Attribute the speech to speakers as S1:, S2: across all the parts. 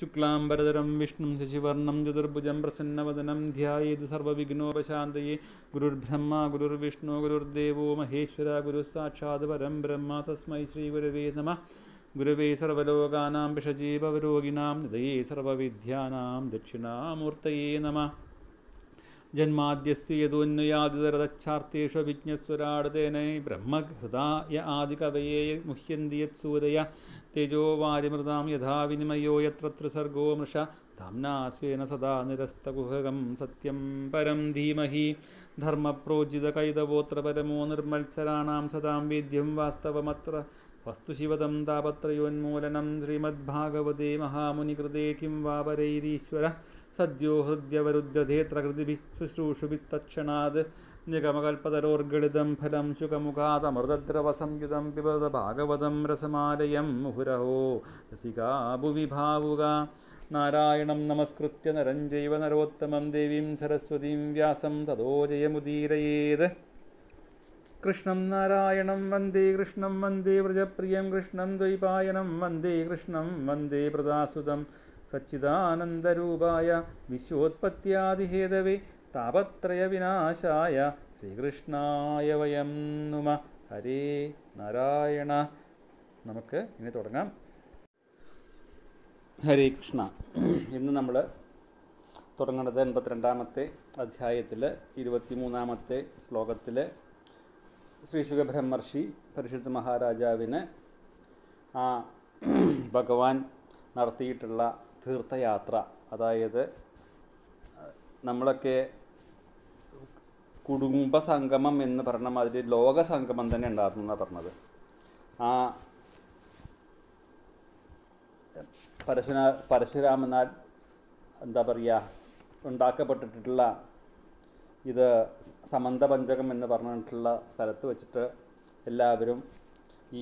S1: ശുക്ലാംബരതരം വിഷ്ണു ശശിവർണം ചതുർഭുജം പ്രസന്നവദനം ധ്യായേത് സർവവിഘ്നോപശാന്തയെ ഗുരുർബ്രഹ്മ ഗുരുർവിഷ്ണു ഗുരുർദേവോ മഹേശ്വര ഗുരുസാക്ഷാത് പരം ബ്രഹ്മ തസ്മൈ ശ്രീ ഗുരവേ നമ ഗുരവേ സർവലോകാനാം പിഷജീവരോഗിണാം ഹൃദയേ സർവവിദ്യാനാം ദക്ഷിണാമൂർത്തയേ നമ ജന്മാദ്യസ്യ യദോന്വയാദിതരതച്ഛാർത്ഥേഷു വിജ്ഞസ്വരാടതേനൈ ബ്രഹ്മഹൃദായ ആദികവയേ മുഹ്യന്തി യത്സൂരയ തേജോ വാരിമൃതാം യഥാവിനിമയോ യത്ര ത്രിസർഗോ മൃഷ ധാംനാസ്വേന സദാ നിരസ്തകുഹകം സത്യം പരം ധീമഹി ധർമ്മപ്രോജിതകൈതവോത്രപരമോ നിർമത്സരാണാം സദാം വേദ്യം വാസ്തവമത്ര വസ്തുശിവതം താപത്രയോന്മൂലനം ശ്രീമദ്ഭാഗവതേ മഹാമുനികൃതേ കിം വാപരൈരീശ്വര സദ്യോ ഹൃദ്യവരുദ്ധ്യധേത്രകൃതിഭിശുശ്രൂഷുഭിത്തക്ഷണാത് നിഗമകൽപ്പതരോർഗളിതം ഫലം ശുഖമുഖാതമൃതദ്രവസംയുതം പിബത ഭാഗവതം രസമാലയം മുഹുരഹോ രസികാഭുവിഭാവുക നാരായണം നമസ്കൃത്യ നരം ജൈവ നരോത്തമം ദേവീം സരസ്വതീം വ്യാസം തതോ കൃഷ്ണം നാരായണം വന്ദേ കൃഷ്ണം വന്ദേ വ്രജപ്രിയം കൃഷ്ണം ദ്വൈപായനം വന്ദേ കൃഷ്ണം വന്ദേ പ്രദാസുതം സച്ചിദാനന്ദരൂപായ വിശ്വോത്പത്യാദിഹേതവേ വിനാശായ ശ്രീകൃഷ്ണായ വയം നുമ ഹരേ നാരായണ നമുക്ക് ഇനി തുടങ്ങാം ഹരേ കൃഷ്ണ ഇന്ന് നമ്മൾ തുടങ്ങുന്നത് എൺപത്തിരണ്ടാമത്തെ അധ്യായത്തിൽ ഇരുപത്തിമൂന്നാമത്തെ ശ്ലോകത്തിൽ ശ്രീശുഖ ബ്രഹ്മർഷി പരിശുദ്ധ മഹാരാജാവിന് ആ ഭഗവാൻ നടത്തിയിട്ടുള്ള തീർത്ഥയാത്ര അതായത് നമ്മളൊക്കെ കുടുംബ സംഗമം എന്ന് പറഞ്ഞ മാതിരി ലോക സംഗമം തന്നെ ഉണ്ടായിരുന്നു എന്നാണ് പറഞ്ഞത് ആ പരശുന പരശുരാമനാൽ എന്താ പറയുക ഉണ്ടാക്കപ്പെട്ടിട്ടുള്ള ഇത് സമന്തപഞ്ചകം എന്ന് പറഞ്ഞിട്ടുള്ള സ്ഥലത്ത് വെച്ചിട്ട് എല്ലാവരും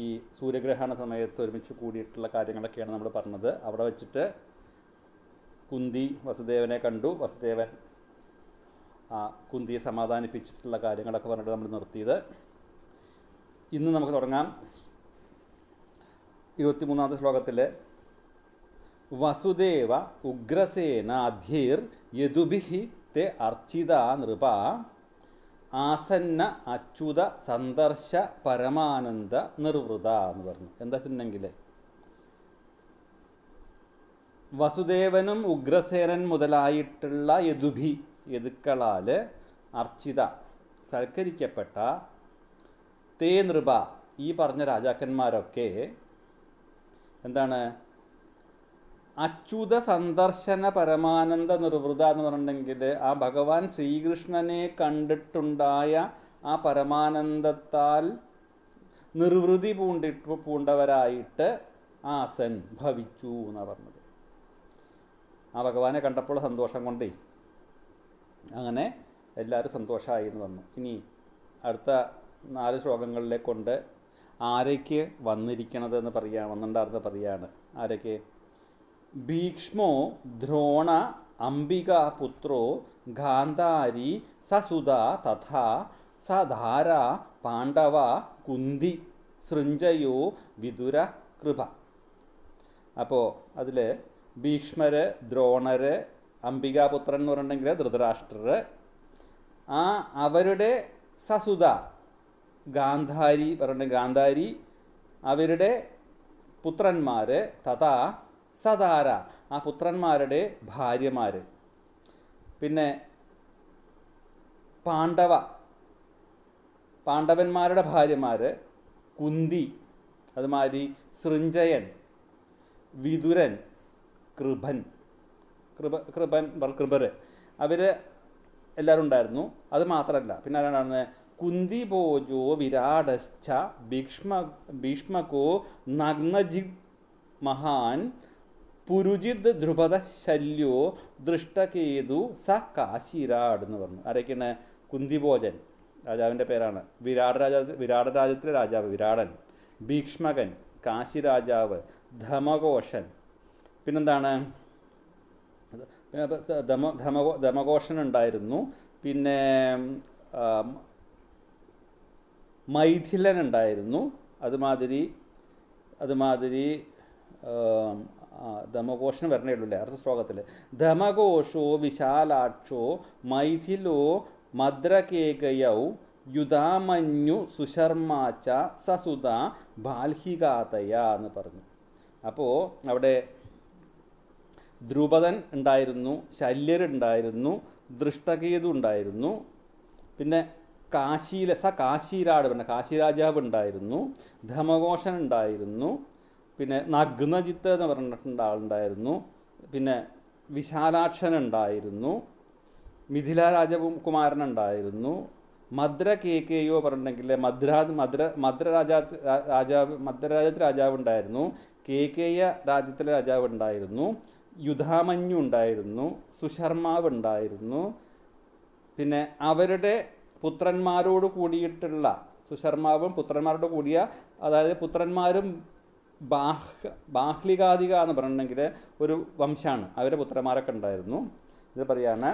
S1: ഈ സൂര്യഗ്രഹണ സമയത്ത് ഒരുമിച്ച് കൂടിയിട്ടുള്ള കാര്യങ്ങളൊക്കെയാണ് നമ്മൾ പറഞ്ഞത് അവിടെ വെച്ചിട്ട് കുന്തി വസുദേവനെ കണ്ടു വസുദേവൻ കുന്തിയെ സമാധാനിപ്പിച്ചിട്ടുള്ള കാര്യങ്ങളൊക്കെ പറഞ്ഞിട്ട് നമ്മൾ നിർത്തിയത് ഇന്ന് നമുക്ക് തുടങ്ങാം ഇരുപത്തിമൂന്നാമത്തെ ശ്ലോകത്തിൽ വസുദേവ ഉഗ്രസേനാധ്യർ യദുഭിഹി തേ അർച്ചിത നൃപ ആസന്ന അച്യുത സന്ദർശ പരമാനന്ദ നിർവൃത എന്ന് പറഞ്ഞു എന്താ വെച്ചിട്ടുണ്ടെങ്കിൽ വസുദേവനും ഉഗ്രസേനൻ മുതലായിട്ടുള്ള യദുഭി യതുക്കളാൽ അർച്ചിത സൽക്കരിക്കപ്പെട്ട തേ നൃപ ഈ പറഞ്ഞ രാജാക്കന്മാരൊക്കെ എന്താണ് അച്യുത സന്ദർശന പരമാനന്ദ നിർവൃത എന്ന് പറഞ്ഞിട്ടുണ്ടെങ്കിൽ ആ ഭഗവാൻ ശ്രീകൃഷ്ണനെ കണ്ടിട്ടുണ്ടായ ആ പരമാനന്ദത്താൽ നിർവൃതി പൂണ്ടിട്ട് പൂണ്ടവരായിട്ട് ആസൻ ഭവിച്ചു എന്നാണ് പറഞ്ഞത് ആ ഭഗവാനെ കണ്ടപ്പോൾ സന്തോഷം കൊണ്ടേ അങ്ങനെ എല്ലാവരും സന്തോഷമായി എന്ന് വന്നു ഇനി അടുത്ത നാല് ശ്ലോകങ്ങളിലെ കൊണ്ട് ആരൊക്കെ വന്നിരിക്കണത് എന്ന് പറയുകയാണ് വന്നിട്ടുണ്ടായിരുന്നത് പറയുകയാണ് ആരൊക്കെ ഭീക്ഷ്മോ ദ്രോണ പുത്രോ ഗാന്ധാരി സസുത തഥാ സധാര പാണ്ഡവ കുന്തി സൃഞ്ജയോ വിദുര കൃപ അപ്പോൾ അതിൽ ഭീക്ഷ്മര് ദ്രോണര് അംബികാപുത്രൻ എന്ന് പറഞ്ഞിട്ടുണ്ടെങ്കിൽ ധൃതരാഷ്ട്രർ ആ അവരുടെ സസുത ഗാന്ധാരി പറഞ്ഞ ഗാന്ധാരി അവരുടെ പുത്രന്മാർ തഥാ സതാര ആ പുത്രന്മാരുടെ ഭാര്യമാർ പിന്നെ പാണ്ഡവ പാണ്ഡവന്മാരുടെ ഭാര്യമാർ കുന്തി അതുമാതിരി സൃഞ്ജയൻ വിതുരൻ കൃപൻ കൃപ കൃപൻ കൃപർ അവർ എല്ലാവരും ഉണ്ടായിരുന്നു അത് മാത്രമല്ല പിന്നെ ആരാണ് കുന്തി ഭോജോ വിരാടശ്ച ഭീഷ്മ ഭീഷ്മകോ നഗ്നജി മഹാൻ പുരുജിത് ധ്രുപദ ശല്യോ ദൃഷ്ടകേതു സ കാശിരാട് എന്ന് പറഞ്ഞു ആരൊക്കെയാണ് കുന്തിഭോജൻ രാജാവിൻ്റെ പേരാണ് വിരാട് രാജാ വിരാട രാജ്യത്തിലെ രാജാവ് വിരാടൻ ഭീഷ്മകൻ കാശി രാജാവ് ധമഘോഷൻ പിന്നെന്താണ് ദമ ഉണ്ടായിരുന്നു പിന്നെ മൈഥിലൻ ഉണ്ടായിരുന്നു അതുമാതിരി അതുമാതിരി ധമഘോഷൻ വരണേ ഉള്ളൂ അടുത്ത ശ്ലോകത്തിൽ ധമഘോഷോ വിശാലാക്ഷോ മൈഥിലോ മദ്രകേകയൗ യുധാമഞ്ഞു സുശർമാച്ച സസുത ബാൽഹികാതയ എന്ന് പറഞ്ഞു അപ്പോൾ അവിടെ ദ്രുപദൻ ഉണ്ടായിരുന്നു ശല്യരുണ്ടായിരുന്നു ദൃഷ്ടകേതു ഉണ്ടായിരുന്നു പിന്നെ കാശിയിലെ സ കാശിരാട് പിന്നെ കാശി രാജാവ് ഉണ്ടായിരുന്നു ധമഘോഷൻ ഉണ്ടായിരുന്നു പിന്നെ നഗ്നജിത്ത് എന്ന് പറഞ്ഞിട്ടുണ്ട് ആളുണ്ടായിരുന്നു പിന്നെ വിശാലാക്ഷൻ ഉണ്ടായിരുന്നു മിഥില രാജകുമാരൻ ഉണ്ടായിരുന്നു മദ്ര കെ കെ യു പറഞ്ഞിട്ടുണ്ടെങ്കിൽ മദ്രാ മദ്ര മദ്ര രാജാ രാജാവ് മദ്രരാജ്യത്തെ രാജാവ് ഉണ്ടായിരുന്നു കെ കെ രാജ്യത്തിലെ രാജാവ് ഉണ്ടായിരുന്നു ഉണ്ടായിരുന്നു സുശർമാവ് ഉണ്ടായിരുന്നു പിന്നെ അവരുടെ പുത്രന്മാരോട് കൂടിയിട്ടുള്ള സുശർമാവും പുത്രന്മാരോട് കൂടിയ അതായത് പുത്രന്മാരും ബാഹ് ബാഹ്ലികാതിക എന്ന് പറഞ്ഞിട്ടുണ്ടെങ്കിൽ ഒരു വംശമാണ് അവരുടെ പുത്രന്മാരൊക്കെ ഉണ്ടായിരുന്നു ഇത് പറയാണ്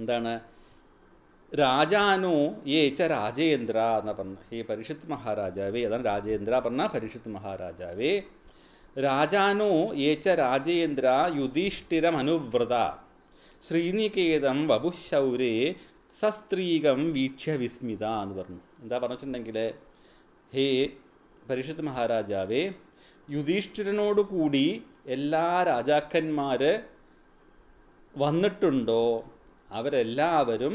S1: എന്താണ് രാജാനോ ഏച്ച രാജേന്ദ്ര എന്ന് പറഞ്ഞു ഈ പരിഷത്ത് മഹാരാജാവേ അതാണ് രാജേന്ദ്ര പറഞ്ഞ പരിഷത്ത് മഹാരാജാവേ രാജാനോ യേച്ച രാജേന്ദ്ര യുധിഷ്ഠിരമനുവ്രത ശ്രീനികേതം വപുശൗരേ സസ്ത്രീകം വീക്ഷ്യ വിസ്മിത എന്ന് പറഞ്ഞു എന്താ പറഞ്ഞിട്ടുണ്ടെങ്കിൽ ഹേ പരീക്ഷിത് മഹാരാജാവേ യുധിഷ്ഠിരനോടുകൂടി എല്ലാ രാജാക്കന്മാർ വന്നിട്ടുണ്ടോ അവരെല്ലാവരും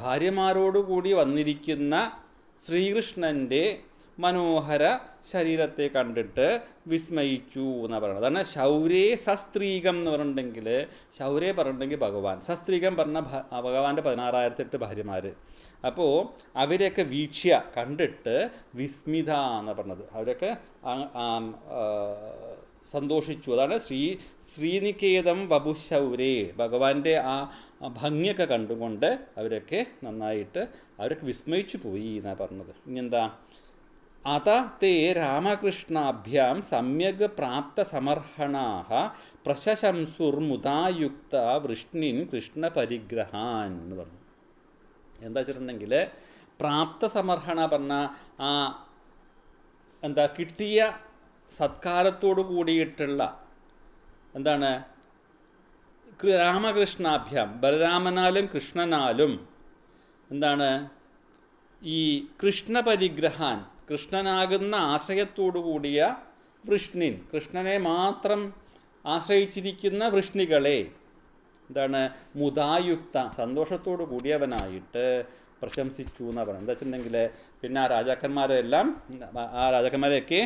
S1: ഭാര്യമാരോടുകൂടി വന്നിരിക്കുന്ന ശ്രീകൃഷ്ണൻ്റെ മനോഹര ശരീരത്തെ കണ്ടിട്ട് വിസ്മയിച്ചു എന്നാണ് പറയുന്നത് അതാണ് ശൗരേ സസ്ത്രീകം എന്ന് പറഞ്ഞിട്ടുണ്ടെങ്കിൽ ശൗരേ പറഞ്ഞിട്ടുണ്ടെങ്കിൽ ഭഗവാൻ സസ്ത്രീകം പറഞ്ഞ ഭഗവാന്റെ പതിനാറായിരത്തി എട്ട് ഭാര്യമാർ അപ്പോൾ അവരെയൊക്കെ വീക്ഷ്യ കണ്ടിട്ട് വിസ്മിത എന്ന് പറഞ്ഞത് അവരൊക്കെ സന്തോഷിച്ചു അതാണ് ശ്രീ ശ്രീനികേതം വപുശൗരേ ഭഗവാന്റെ ആ ഭംഗിയൊക്കെ കണ്ടുകൊണ്ട് അവരൊക്കെ നന്നായിട്ട് അവരൊക്കെ വിസ്മയിച്ചു പോയി എന്നാണ് പറഞ്ഞത് ഇനി എന്താ अतः തേ രാമകൃഷ്ണാഭ്യം സമ്യക് प्राप्तसमर्हणाः പ്രശശംസുർമുതായുക്ത വൃഷ്ണിൻ കൃഷ്ണപരിഗ്രഹാൻ എന്ന് പറഞ്ഞു എന്താ വെച്ചിട്ടുണ്ടെങ്കിൽ പ്രാപ്തസമർഹണ പറഞ്ഞ ആ എന്താ കിട്ടിയ സത്കാരത്തോടു കൂടിയിട്ടുള്ള എന്താണ് രാമകൃഷ്ണാഭ്യാം ബലരാമനാലും കൃഷ്ണനാലും എന്താണ് ഈ കൃഷ്ണപരിഗ്രഹാൻ കൃഷ്ണനാകുന്ന ആശയത്തോടുകൂടിയ വൃഷ്ണിൻ കൃഷ്ണനെ മാത്രം ആശ്രയിച്ചിരിക്കുന്ന വൃഷ്ണികളെ എന്താണ് മുതായുക്ത സന്തോഷത്തോടു കൂടിയവനായിട്ട് പ്രശംസിച്ചു എന്നാണ് പറയുന്നത് എന്താ വെച്ചിട്ടുണ്ടെങ്കിൽ പിന്നെ ആ രാജാക്കന്മാരെല്ലാം ആ രാജാക്കന്മാരെയൊക്കെ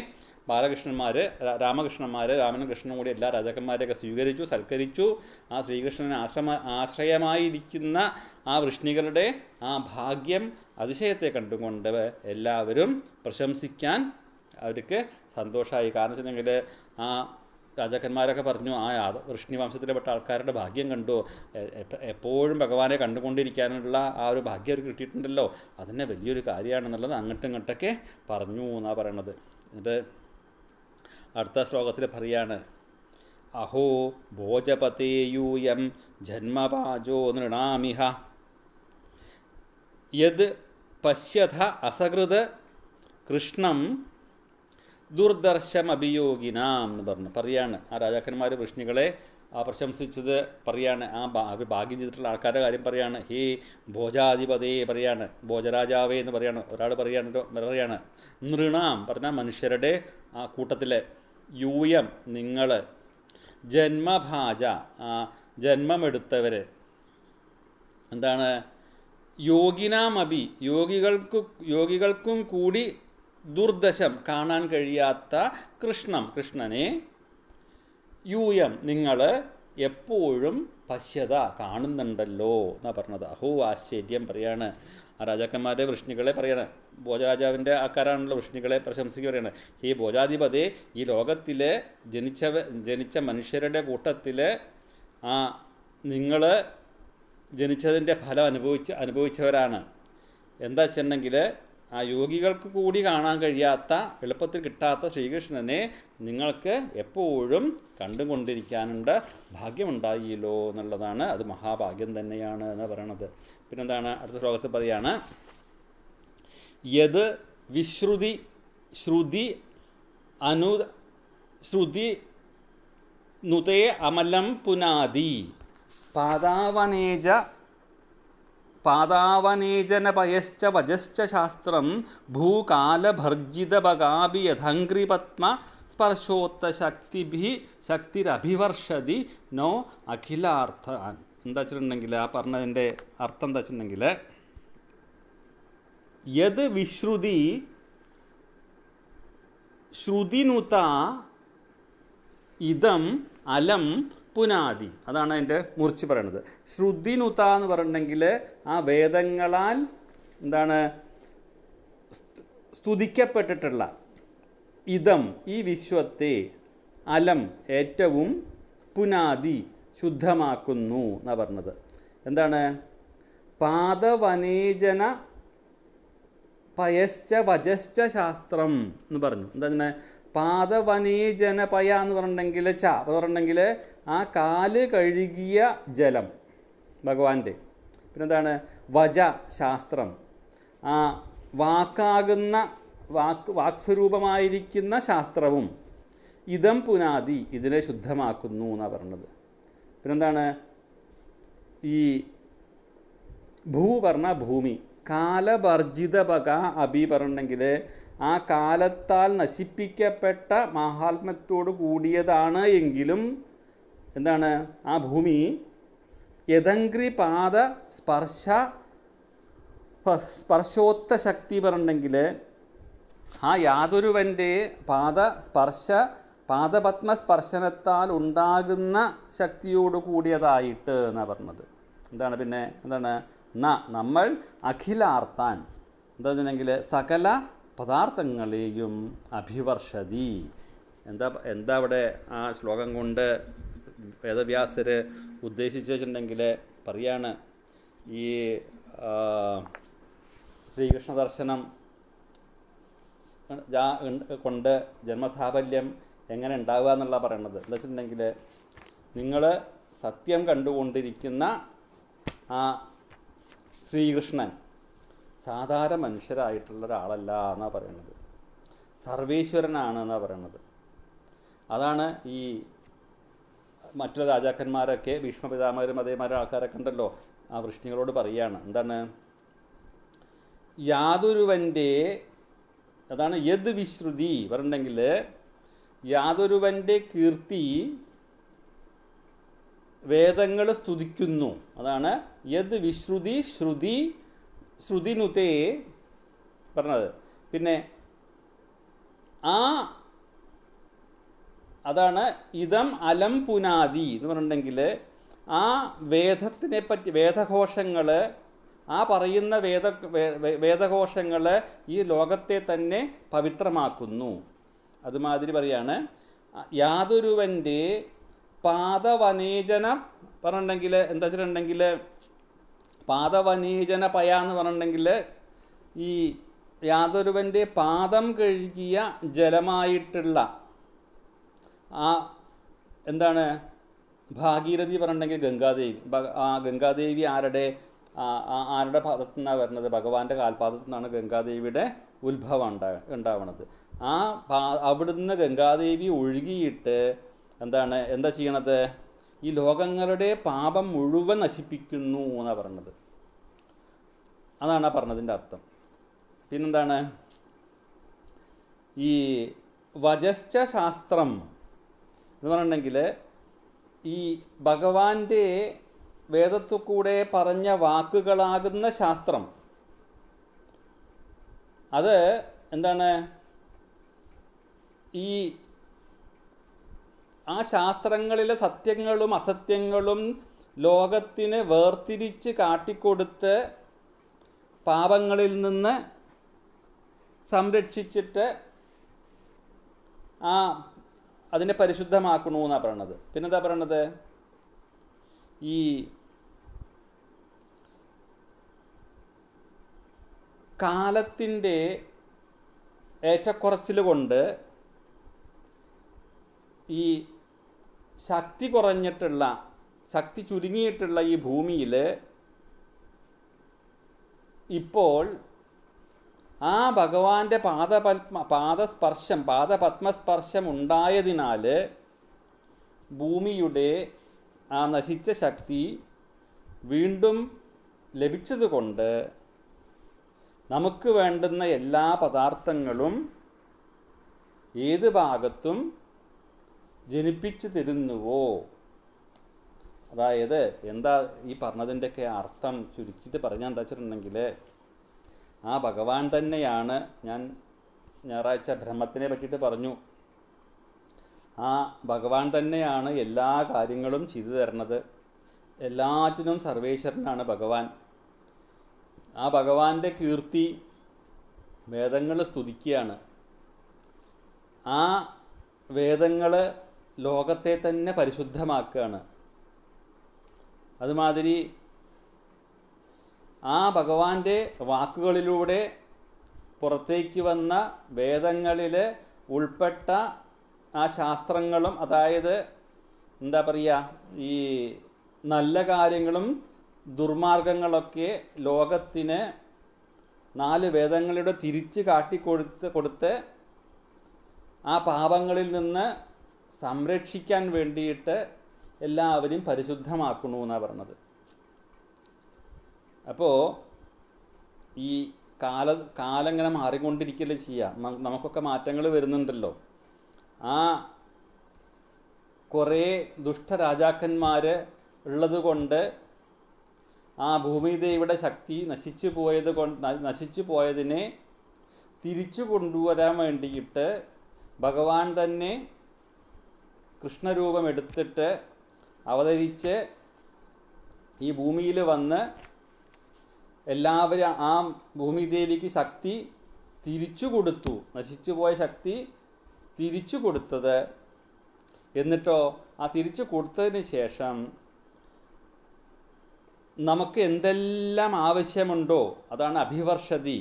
S1: ബാലകൃഷ്ണന്മാർ രാമകൃഷ്ണന്മാർ രാമനും കൃഷ്ണനും കൂടി എല്ലാ രാജാക്കന്മാരെയൊക്കെ സ്വീകരിച്ചു സൽക്കരിച്ചു ആ ശ്രീകൃഷ്ണനെ ആശ്രമ ആശ്രയമായിരിക്കുന്ന ആ വൃഷ്ണികളുടെ ആ ഭാഗ്യം അതിശയത്തെ കണ്ടുകൊണ്ട് എല്ലാവരും പ്രശംസിക്കാൻ അവർക്ക് സന്തോഷമായി കാരണം വെച്ചിട്ടുണ്ടെങ്കിൽ ആ രാജാക്കന്മാരൊക്കെ പറഞ്ഞു ആ വൃഷ്ണി വംശത്തിൽപ്പെട്ട ആൾക്കാരുടെ ഭാഗ്യം കണ്ടു എപ്പോഴും ഭഗവാനെ കണ്ടുകൊണ്ടിരിക്കാനുള്ള ആ ഒരു ഭാഗ്യം അവർക്ക് കിട്ടിയിട്ടുണ്ടല്ലോ അതിനെ വലിയൊരു കാര്യമാണെന്നുള്ളത് അങ്ങോട്ടും ഇങ്ങോട്ടൊക്കെ പറഞ്ഞു എന്നാണ് പറയണത് എന്നിട്ട് അടുത്ത ശ്ലോകത്തിൽ പറയാണ് അഹോ ഭോജപതേയൂയം ജന്മപാജോ നൃണാമിഹ യത് പശ്യഥ അസഹൃത് കൃഷ്ണം ദുർദർശമഭിയോഗിനാം എന്ന് പറഞ്ഞു പറയാണ് ആ രാജാക്കന്മാർ വൃഷ്ണികളെ പ്രശംസിച്ചത് പറയാണ് ആ അവർ ഭാഗ്യം ചെയ്തിട്ടുള്ള ആൾക്കാരുടെ കാര്യം പറയാണ് ഹേ ഭോജാധിപതേ പറയാണ് ഭോജരാജാവേ എന്ന് പറയാണ് ഒരാൾ പറയാണ് പറയാണ് നൃണാം പറഞ്ഞാൽ മനുഷ്യരുടെ ആ കൂട്ടത്തിലെ യൂയം നിങ്ങൾ ജന്മഭാജ ആ ജന്മമെടുത്തവർ എന്താണ് യോഗിനാമബി യോഗികൾക്ക് യോഗികൾക്കും കൂടി ദുർദശം കാണാൻ കഴിയാത്ത കൃഷ്ണം കൃഷ്ണനെ യൂയം നിങ്ങൾ എപ്പോഴും പശ്യത കാണുന്നുണ്ടല്ലോ എന്നാ പറഞ്ഞത് അഹോ ആശ്ചര്യം പറയാണ് ആ രാജാക്കന്മാരെ വൃഷ്ണികളെ പറയാണ് ഭോജരാജാവിൻ്റെ ആക്കാരാണല്ലോ വൃഷ്ണികളെ പ്രശംസിക്കുക പറയാണ് ഈ ഭോജാധിപതി ഈ ലോകത്തിലെ ജനിച്ച ജനിച്ച മനുഷ്യരുടെ കൂട്ടത്തിൽ ആ നിങ്ങൾ ജനിച്ചതിൻ്റെ ഫലം അനുഭവിച്ച് അനുഭവിച്ചവരാണ് എന്താ വെച്ചിട്ടുണ്ടെങ്കിൽ ആ യോഗികൾക്ക് കൂടി കാണാൻ കഴിയാത്ത എളുപ്പത്തിൽ കിട്ടാത്ത ശ്രീകൃഷ്ണനെ നിങ്ങൾക്ക് എപ്പോഴും കണ്ടുകൊണ്ടിരിക്കാനുണ്ട് ഭാഗ്യമുണ്ടായില്ലോ എന്നുള്ളതാണ് അത് മഹാഭാഗ്യം തന്നെയാണ് എന്ന് പറയണത് പിന്നെന്താണ് അടുത്ത ശ്ലോകത്തിൽ പറയാണ് യത് വിശ്രുതി ശ്രുതി അനു ശ്രുതി നുതേ അമലം പുനാദി പാതാവനേജ പാതാവനേജന പയശ്ച വജശ്ച ശാസ്ത്രം ഭൂകാലഭർജിതപകാപി യഥങ്കൃപത്മ സ്പർശോത്തശക്തിഭി ശക്തിരഭിവർഷതി നോ അഖിലാർത്ഥ എന്താ വെച്ചിട്ടുണ്ടെങ്കിൽ ആ പറഞ്ഞതിൻ്റെ അർത്ഥം എന്താ വെച്ചിട്ടുണ്ടെങ്കിൽ യത് വിശ്രുതി ശ്രുതിനുത ഇതം അലം പുനാതി അതാണ് അതിൻ്റെ മുറിച്ച് പറയണത് ശ്രുതിനുത എന്ന് പറഞ്ഞിട്ടുണ്ടെങ്കിൽ ആ വേദങ്ങളാൽ എന്താണ് സ്തുതിക്കപ്പെട്ടിട്ടുള്ള ഇതം ഈ വിശ്വത്തെ അലം ഏറ്റവും പുനാതി ശുദ്ധമാക്കുന്നു എന്നാണ് പറഞ്ഞത് എന്താണ് പാദവനേജന പയശ്ച വജശ്ച ശാസ്ത്രം എന്ന് പറഞ്ഞു എന്താ പാദവനീജനപയ എന്ന് പറഞ്ഞിട്ടുണ്ടെങ്കിൽ ച എന്ന് പറഞ്ഞിട്ടുണ്ടെങ്കിൽ ആ കാല് കഴുകിയ ജലം ഭഗവാന്റെ പിന്നെന്താണ് വജ ശാസ്ത്രം ആ വാക്കാകുന്ന വാക്ക് വാക്സ്വരൂപമായിരിക്കുന്ന ശാസ്ത്രവും ഇതം പുനാതി ഇതിനെ ശുദ്ധമാക്കുന്നു എന്നാണ് പറഞ്ഞത് പിന്നെന്താണ് ഈ ഭൂ പറഞ്ഞ ഭൂമി കാലവർജിത പക അബി പറഞ്ഞിട്ടുണ്ടെങ്കിൽ ആ കാലത്താൽ നശിപ്പിക്കപ്പെട്ട മഹാത്മ്യത്തോട് കൂടിയതാണ് എങ്കിലും എന്താണ് ആ ഭൂമി യഥങ്കി പാദ സ്പർശ സ്പർശോത്ത ശക്തി പറഞ്ഞിട്ടുണ്ടെങ്കിൽ ആ യാതൊരുവൻ്റെ പാദ സ്പർശ പാദപത്മ ഉണ്ടാകുന്ന ശക്തിയോട് കൂടിയതായിട്ട് എന്നാണ് പറഞ്ഞത് എന്താണ് പിന്നെ എന്താണ് ന നമ്മൾ അഖിലാർത്താൻ എന്താ സകല പദാർത്ഥങ്ങളെയും അഭിവർഷതി എന്താ എന്താ അവിടെ ആ ശ്ലോകം കൊണ്ട് വേദവ്യാസർ ഉദ്ദേശിച്ചിട്ടുണ്ടെങ്കിൽ പറയാണ് ഈ ശ്രീകൃഷ്ണ ദർശനം കൊണ്ട് ജന്മസാഫല്യം എങ്ങനെ ഉണ്ടാവുക എന്നുള്ള പറയണത് എന്താ വെച്ചിട്ടുണ്ടെങ്കിൽ നിങ്ങൾ സത്യം കണ്ടുകൊണ്ടിരിക്കുന്ന ആ ശ്രീകൃഷ്ണൻ സാധാരണ മനുഷ്യരായിട്ടുള്ള ഒരാളല്ല എന്നാണ് പറയുന്നത് സർവേശ്വരനാണ് എന്നാണ് പറയുന്നത് അതാണ് ഈ മറ്റുള്ള രാജാക്കന്മാരൊക്കെ ഭീഷ്മപിതാമരും അതേമാരും ആൾക്കാരൊക്കെ ഉണ്ടല്ലോ ആ വൃഷ്ണികളോട് പറയുകയാണ് എന്താണ് യാതൊരുവൻ്റെ അതാണ് യദ് വിശ്രുതി പറഞ്ഞിട്ടുണ്ടെങ്കിൽ യാതൊരുവൻ്റെ കീർത്തി വേദങ്ങൾ സ്തുതിക്കുന്നു അതാണ് യദ് വിശ്രുതി ശ്രുതി ശ്രുതിനുതേ പറഞ്ഞത് പിന്നെ ആ അതാണ് ഇതം അലം പുനാദി എന്ന് പറഞ്ഞിട്ടുണ്ടെങ്കിൽ ആ വേദത്തിനെ പറ്റി വേദഘോഷങ്ങൾ ആ പറയുന്ന വേദ വേദഘോഷങ്ങൾ ഈ ലോകത്തെ തന്നെ പവിത്രമാക്കുന്നു അതുമാതിരി പറയാണ് യാതൊരുവൻ്റെ പാദവനേജനം പറഞ്ഞിട്ടുണ്ടെങ്കിൽ എന്താ വെച്ചിട്ടുണ്ടെങ്കിൽ പാദവനീചന പയ എന്ന് പറഞ്ഞിട്ടുണ്ടെങ്കിൽ ഈ യാതൊരുവൻ്റെ പാദം കഴുകിയ ജലമായിട്ടുള്ള ആ എന്താണ് ഭാഗീരഥി പറഞ്ഞിട്ടുണ്ടെങ്കിൽ ഗംഗാദേവി ആ ഗംഗാദേവി ആരുടെ ആരുടെ പാദത്തു നിന്നാണ് വരുന്നത് ഭഗവാന്റെ കാൽപാദത്തു നിന്നാണ് ഗംഗാദേവിയുടെ ഉത്ഭവം ഉണ്ടാ ഉണ്ടാവണത് ആ പാ അവിടുന്ന് ഗംഗാദേവി ഒഴുകിയിട്ട് എന്താണ് എന്താ ചെയ്യണത് ഈ ലോകങ്ങളുടെ പാപം മുഴുവൻ നശിപ്പിക്കുന്നു എന്നാണ് പറഞ്ഞത് അതാണ് ആ പറഞ്ഞതിൻ്റെ അർത്ഥം പിന്നെന്താണ് ഈ വജസ്ച ശാസ്ത്രം എന്ന് പറഞ്ഞിട്ടുണ്ടെങ്കിൽ ഈ ഭഗവാന്റെ വേദത്തിൽ കൂടെ പറഞ്ഞ വാക്കുകളാകുന്ന ശാസ്ത്രം അത് എന്താണ് ഈ ആ ശാസ്ത്രങ്ങളിലെ സത്യങ്ങളും അസത്യങ്ങളും ലോകത്തിനെ വേർതിരിച്ച് കാട്ടിക്കൊടുത്ത് പാപങ്ങളിൽ നിന്ന് സംരക്ഷിച്ചിട്ട് ആ അതിനെ പരിശുദ്ധമാക്കണമെന്നാണ് പറയണത് പിന്നെന്താ പറയണത് ഈ കാലത്തിൻ്റെ ഏറ്റക്കുറച്ചിൽ കൊണ്ട് ഈ ശക്തി കുറഞ്ഞിട്ടുള്ള ശക്തി ചുരുങ്ങിയിട്ടുള്ള ഈ ഭൂമിയിൽ ഇപ്പോൾ ആ ഭഗവാന്റെ പാദപത്മ പാദസ്പർശം പാദപത്മസ്പർശം ഉണ്ടായതിനാൽ ഭൂമിയുടെ ആ നശിച്ച ശക്തി വീണ്ടും ലഭിച്ചതുകൊണ്ട് നമുക്ക് വേണ്ടുന്ന എല്ലാ പദാർത്ഥങ്ങളും ഏത് ഭാഗത്തും ജനിപ്പിച്ചു തരുന്നുവോ അതായത് എന്താ ഈ പറഞ്ഞതിൻ്റെയൊക്കെ അർത്ഥം ചുരുക്കിയിട്ട് പറഞ്ഞാൽ എന്താ വെച്ചിട്ടുണ്ടെങ്കിൽ ആ ഭഗവാൻ തന്നെയാണ് ഞാൻ ഞായറാഴ്ച ബ്രഹ്മത്തിനെ പറ്റിയിട്ട് പറഞ്ഞു ആ ഭഗവാൻ തന്നെയാണ് എല്ലാ കാര്യങ്ങളും ചെയ്തു തരണത് എല്ലാറ്റിനും സർവേശ്വരനാണ് ഭഗവാൻ ആ ഭഗവാന്റെ കീർത്തി വേദങ്ങൾ സ്തുതിക്കുകയാണ് ആ വേദങ്ങൾ ലോകത്തെ തന്നെ പരിശുദ്ധമാക്കുകയാണ് അതുമാതിരി ആ ഭഗവാന്റെ വാക്കുകളിലൂടെ പുറത്തേക്ക് വന്ന വേദങ്ങളിൽ ഉൾപ്പെട്ട ആ ശാസ്ത്രങ്ങളും അതായത് എന്താ പറയുക ഈ നല്ല കാര്യങ്ങളും ദുർമാർഗങ്ങളൊക്കെ ലോകത്തിന് നാല് വേദങ്ങളുടെ തിരിച്ച് കാട്ടിക്കൊടുത്ത് കൊടുത്ത് ആ പാപങ്ങളിൽ നിന്ന് സംരക്ഷിക്കാൻ വേണ്ടിയിട്ട് എല്ലാവരും പരിശുദ്ധമാക്കുന്നു എന്നാണ് പറഞ്ഞത് അപ്പോൾ ഈ കാല കാലം ഇങ്ങനെ മാറിക്കൊണ്ടിരിക്കല്ലേ ചെയ്യുക നമുക്കൊക്കെ മാറ്റങ്ങൾ വരുന്നുണ്ടല്ലോ ആ കുറേ ദുഷ്ടരാജാക്കന്മാർ ഉള്ളതുകൊണ്ട് ആ ഭൂമിദേവിയുടെ ശക്തി നശിച്ചു പോയത് കൊണ്ട് നശിച്ചു പോയതിനെ തിരിച്ചു കൊണ്ടുവരാൻ വേണ്ടിയിട്ട് ഭഗവാൻ തന്നെ കൃഷ്ണരൂപം എടുത്തിട്ട് അവതരിച്ച് ഈ ഭൂമിയിൽ വന്ന് എല്ലാവരും ആ ഭൂമിദേവിക്ക് ശക്തി തിരിച്ചു കൊടുത്തു പോയ ശക്തി തിരിച്ചു കൊടുത്തത് എന്നിട്ടോ ആ തിരിച്ചു കൊടുത്തതിന് ശേഷം നമുക്ക് എന്തെല്ലാം ആവശ്യമുണ്ടോ അതാണ് അഭിവർഷതി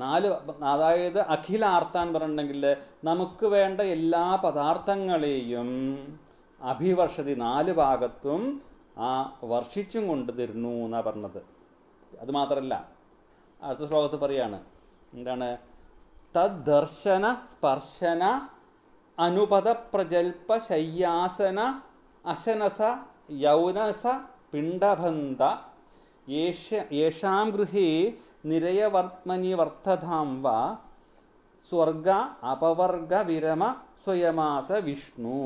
S1: നാല് അതായത് അഖിലാർത്താൻ പറഞ്ഞിട്ടുണ്ടെങ്കിൽ നമുക്ക് വേണ്ട എല്ലാ പദാർത്ഥങ്ങളെയും അഭിവർഷതി നാല് ഭാഗത്തും ആ വർഷിച്ചും കൊണ്ടു തരുന്നു എന്നാണ് പറഞ്ഞത് അതുമാത്രമല്ല അടുത്ത ശ്ലോകത്ത് പറയാണ് എന്താണ് തദ്ദർശന സ്പർശന അനുപത പ്രജൽപ ശയ്യാസന അശനസ യൗനസ പിണ്ഡബന്ധ പിണ്ടബന്ധ യേഷാം ഗൃഹേ നിരയവർത്മനി വർത്തതാം വ സ്വർഗ അപവർഗ വിരമ സ്വയമാസ വിഷ്ണു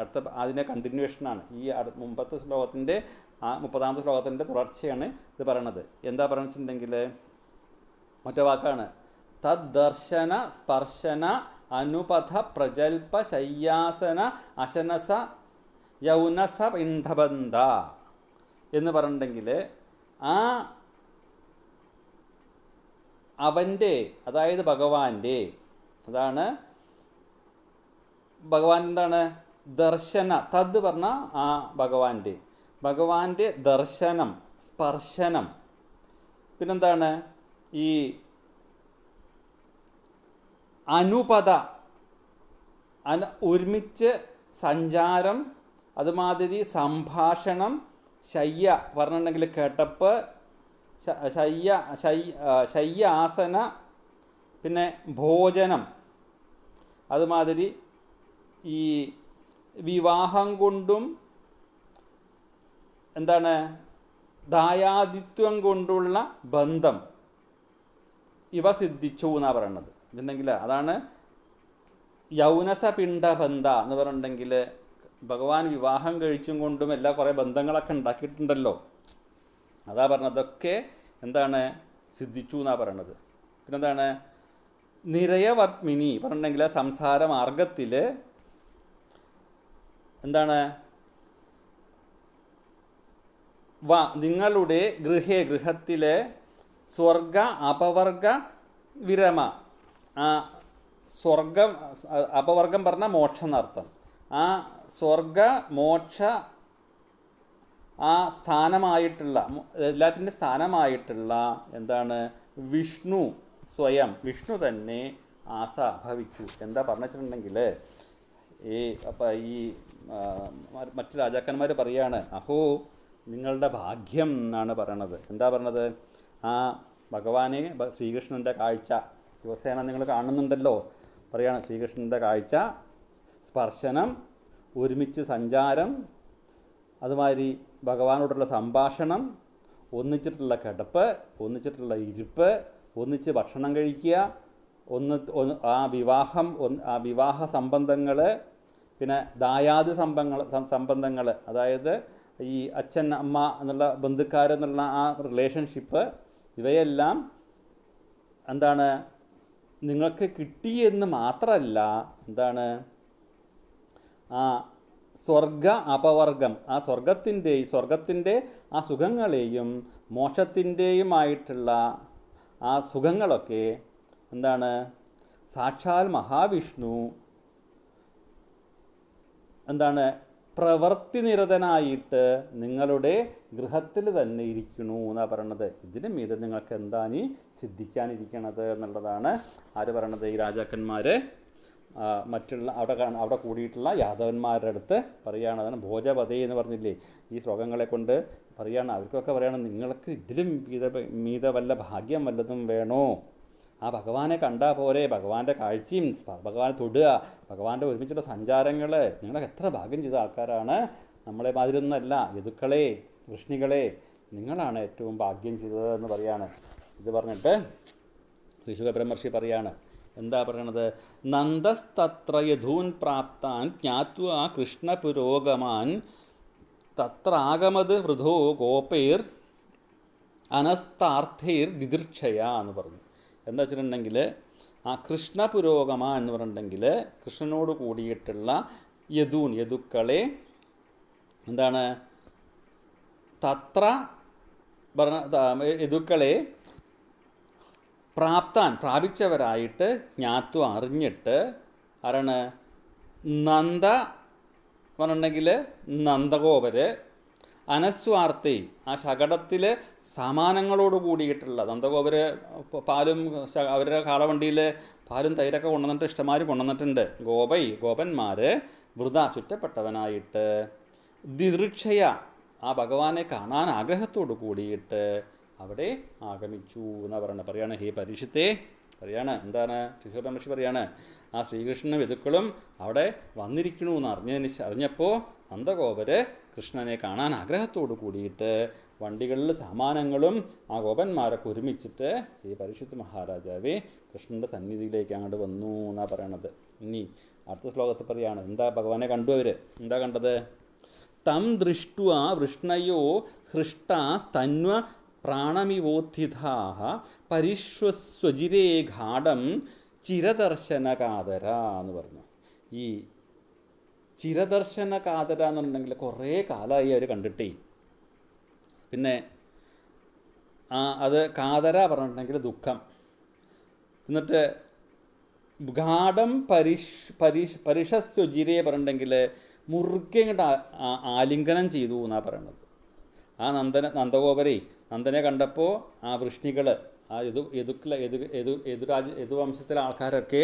S1: അടുത്ത അതിൻ്റെ കണ്ടിന്യൂഷനാണ് ഈ മുമ്പത്തെ ശ്ലോകത്തിൻ്റെ ആ മുപ്പതാമത്തെ ശ്ലോകത്തിൻ്റെ തുടർച്ചയാണ് ഇത് പറയണത് എന്താ പറഞ്ഞിട്ടുണ്ടെങ്കിൽ ഒറ്റ വാക്കാണ് തദ്ദർശന സ്പർശന അനുപഥ പ്രജൽപ ശയ്യാസന അശനസ യൗനസ പിണ്ഡബന്ധ എന്ന് പറഞ്ഞിട്ടുണ്ടെങ്കിൽ ആ അവൻ്റെ അതായത് ഭഗവാന്റെ അതാണ് ഭഗവാൻ എന്താണ് ദർശന തദ് പറഞ്ഞ ആ ഭഗവാന്റെ ഭഗവാന്റെ ദർശനം സ്പർശനം പിന്നെന്താണ് ഈ അനുപത അന ഒരുമിച്ച് സഞ്ചാരം അതുമാതിരി സംഭാഷണം ശയ്യ പറഞ്ഞിട്ടുണ്ടെങ്കിൽ കേട്ടപ്പ് ശയ്യ ആസന പിന്നെ ഭോജനം അതുമാതിരി ഈ വിവാഹം കൊണ്ടും എന്താണ് ദായാദിത്വം കൊണ്ടുള്ള ബന്ധം ഇവ സിദ്ധിച്ചു എന്നാണ് പറയണത് ഇതുണ്ടെങ്കിൽ അതാണ് യൗനസപിണ്ഡബന്ധ എന്ന് പറഞ്ഞിട്ടുണ്ടെങ്കിൽ ഭഗവാൻ വിവാഹം കഴിച്ചും കൊണ്ടും എല്ലാ കുറേ ബന്ധങ്ങളൊക്കെ ഉണ്ടാക്കിയിട്ടുണ്ടല്ലോ അതാ പറഞ്ഞതൊക്കെ എന്താണ് സിദ്ധിച്ചു എന്നാണ് പറയണത് പിന്നെന്താണ് നിറയ വർമിനി പറഞ്ഞിട്ടുണ്ടെങ്കിൽ സംസാര മാർഗത്തിൽ എന്താണ് വ നിങ്ങളുടെ ഗൃഹേ ഗൃഹത്തിലെ സ്വർഗ അപവർഗ വിരമ ആ സ്വർഗം അപവർഗം പറഞ്ഞാൽ മോക്ഷം എന്നർത്ഥം ആ സ്വർഗ മോക്ഷ ആ സ്ഥാനമായിട്ടുള്ള എല്ലാറ്റിൻ്റെ സ്ഥാനമായിട്ടുള്ള എന്താണ് വിഷ്ണു സ്വയം വിഷ്ണു തന്നെ ആസ ഭവിച്ചു എന്താ പറഞ്ഞിട്ടുണ്ടെങ്കിൽ ഈ അപ്പം ഈ മറ്റു രാജാക്കന്മാർ പറയാണ് അഹോ നിങ്ങളുടെ ഭാഗ്യം എന്നാണ് പറയണത് എന്താ പറയണത് ആ ഭഗവാനെ ശ്രീകൃഷ്ണൻ്റെ കാഴ്ച ദിവസേന നിങ്ങൾ കാണുന്നുണ്ടല്ലോ പറയാണ് ശ്രീകൃഷ്ണൻ്റെ കാഴ്ച സ്പർശനം ഒരുമിച്ച് സഞ്ചാരം അതുമാതിരി ഭഗവാനോടുള്ള സംഭാഷണം ഒന്നിച്ചിട്ടുള്ള കിടപ്പ് ഒന്നിച്ചിട്ടുള്ള ഇരിപ്പ് ഒന്നിച്ച് ഭക്ഷണം കഴിക്കുക ഒന്ന് ആ വിവാഹം ആ വിവാഹ സംബന്ധങ്ങൾ പിന്നെ ദായാതി സംബന്ധങ്ങൾ സംബന്ധങ്ങൾ അതായത് ഈ അച്ഛൻ അമ്മ എന്നുള്ള ബന്ധുക്കാരെന്നുള്ള ആ റിലേഷൻഷിപ്പ് ഇവയെല്ലാം എന്താണ് നിങ്ങൾക്ക് കിട്ടിയെന്ന് മാത്രമല്ല എന്താണ് ആ സ്വർഗ അപവർഗം ആ സ്വർഗത്തിൻ്റെ സ്വർഗത്തിൻ്റെ ആ സുഖങ്ങളെയും മോക്ഷത്തിൻ്റെയുമായിട്ടുള്ള ആ സുഖങ്ങളൊക്കെ എന്താണ് സാക്ഷാൽ മഹാവിഷ്ണു എന്താണ് പ്രവൃത്തി നിരതനായിട്ട് നിങ്ങളുടെ ഗൃഹത്തിൽ തന്നെ ഇരിക്കണു എന്നാണ് പറയണത് ഇതിന് മീതെ നിങ്ങൾക്ക് എന്താണ് ഈ സിദ്ധിക്കാനിരിക്കണത് എന്നുള്ളതാണ് ആര് പറയണത് ഈ രാജാക്കന്മാർ മറ്റുള്ള അവിടെ അവിടെ കൂടിയിട്ടുള്ള യാദവന്മാരുടെ അടുത്ത് പറയുകയാണ് അതാണ് ഭോജപതി എന്ന് പറഞ്ഞില്ലേ ഈ ശ്ലോകങ്ങളെ കൊണ്ട് പറയുകയാണ് അവർക്കൊക്കെ പറയുകയാണ് നിങ്ങൾക്ക് ഇതിലും മീത മീത വല്ല ഭാഗ്യം വല്ലതും വേണോ ആ ഭഗവാനെ കണ്ടാൽ പോരെ ഭഗവാന്റെ കാഴ്ചയും ഭഗവാനെ തൊടുക ഭഗവാന്റെ ഒരുമിച്ചുള്ള സഞ്ചാരങ്ങൾ നിങ്ങളൊക്കെ എത്ര ഭാഗ്യം ചെയ്ത ആൾക്കാരാണ് നമ്മളെ ഒന്നല്ല യതുക്കളെ വൃഷ്ണികളെ നിങ്ങളാണ് ഏറ്റവും ഭാഗ്യം ചെയ്തതെന്ന് എന്ന് പറയാണ് ഇത് പറഞ്ഞിട്ട് ഋഷുക ബ്രഹ്മർഷി പറയാണ് എന്താ പറയണത് നന്ദസ്തത്ര യഥൂൻ പ്രാപ്താൻ ജ്ഞാത്വാ കൃഷ്ണ പുരോഗമാൻ തത്ര ആഗമത് ഹൃദോ ഗോപേർ അനസ്താർത്ഥേർ ദിദൃക്ഷയ എന്ന് പറഞ്ഞു എന്താ വെച്ചിട്ടുണ്ടെങ്കിൽ ആ കൃഷ്ണ പുരോഗമ എന്ന് പറഞ്ഞിട്ടുണ്ടെങ്കിൽ കൃഷ്ണനോട് കൂടിയിട്ടുള്ള യദൂൻ യദുക്കളെ എന്താണ് തത്ര പറഞ്ഞ യദുക്കളെ പ്രാപ്താൻ പ്രാപിച്ചവരായിട്ട് ജ്ഞാത്വം അറിഞ്ഞിട്ട് ആരാണ് നന്ദ പറഞ്ഞിട്ടുണ്ടെങ്കിൽ നന്ദഗോപര് അനസ്വാർത്ഥി ആ ശകടത്തിൽ സമാനങ്ങളോട് കൂടിയിട്ടുള്ള നന്ദഗോപര് പാലും അവരുടെ കാളവണ്ടിയിൽ പാലും തൈരൊക്കെ കൊണ്ടുവന്നിട്ട് ഇഷ്ടമാർ കൊണ്ടുവന്നിട്ടുണ്ട് ഗോപൈ ഗോപന്മാർ വൃത ചുറ്റപ്പെട്ടവനായിട്ട് ദിദൃക്ഷയ ആ ഭഗവാനെ കാണാൻ ആഗ്രഹത്തോട് കൂടിയിട്ട് അവിടെ ആഗമിച്ചു എന്ന് പറയണം പറയാണ് ഹേ പരീക്ഷത്തെ പറയാണ് എന്താണ് ശിശുപൻ മഹർഷി പറയാണ് ആ ശ്രീകൃഷ്ണ വിതുക്കളും അവിടെ വന്നിരിക്കണു എന്ന് അറിഞ്ഞതിന് അറിഞ്ഞപ്പോൾ നന്ദഗോപര് കൃഷ്ണനെ കാണാൻ ആഗ്രഹത്തോട് കൂടിയിട്ട് വണ്ടികളിൽ സാമാനങ്ങളും ആ ഗോപന്മാരൊക്കെ ഒരുമിച്ചിട്ട് ഈ പരിശുദ്ധ മഹാരാജാവേ കൃഷ്ണൻ്റെ സന്നിധിയിലേക്ക് അങ്ങോട്ട് വന്നു എന്നാണ് പറയണത് ഇനി അടുത്ത ശ്ലോകത്തിൽ പറയുകയാണ് എന്താ ഭഗവാനെ കണ്ടു അവർ എന്താ കണ്ടത് തം ദൃഷ്ട വൃഷ്ണയോ സ്തന്വ പ്രാണമിവോത്ഥിതാ പരിശ്വസ്വജിരേ ഘാടം ചിരദർശനകാതര എന്ന് പറഞ്ഞു ഈ ചിരദർശനകാതര എന്നുണ്ടെങ്കിൽ കുറേ കാലമായി അവർ കണ്ടിട്ടേ പിന്നെ ആ അത് കാതര പറഞ്ഞിട്ടുണ്ടെങ്കിൽ ദുഃഖം എന്നിട്ട് ഗാഠം പരിഷ് പരിഷ് പരിഷസ്വജിരയെ പറഞ്ഞിട്ടുണ്ടെങ്കിൽ മുറുക്കെ ഇങ്ങോട്ട് ആലിംഗനം ചെയ്തു എന്നാണ് പറയണത് ആ നന്ദന നന്ദഗോപരേ നന്ദനെ കണ്ടപ്പോൾ ആ വൃഷ്ണികൾ ആ യദു യദുക്കളെ യദു യദു യതുരാജ് യതുവംശത്തിലെ ആൾക്കാരൊക്കെ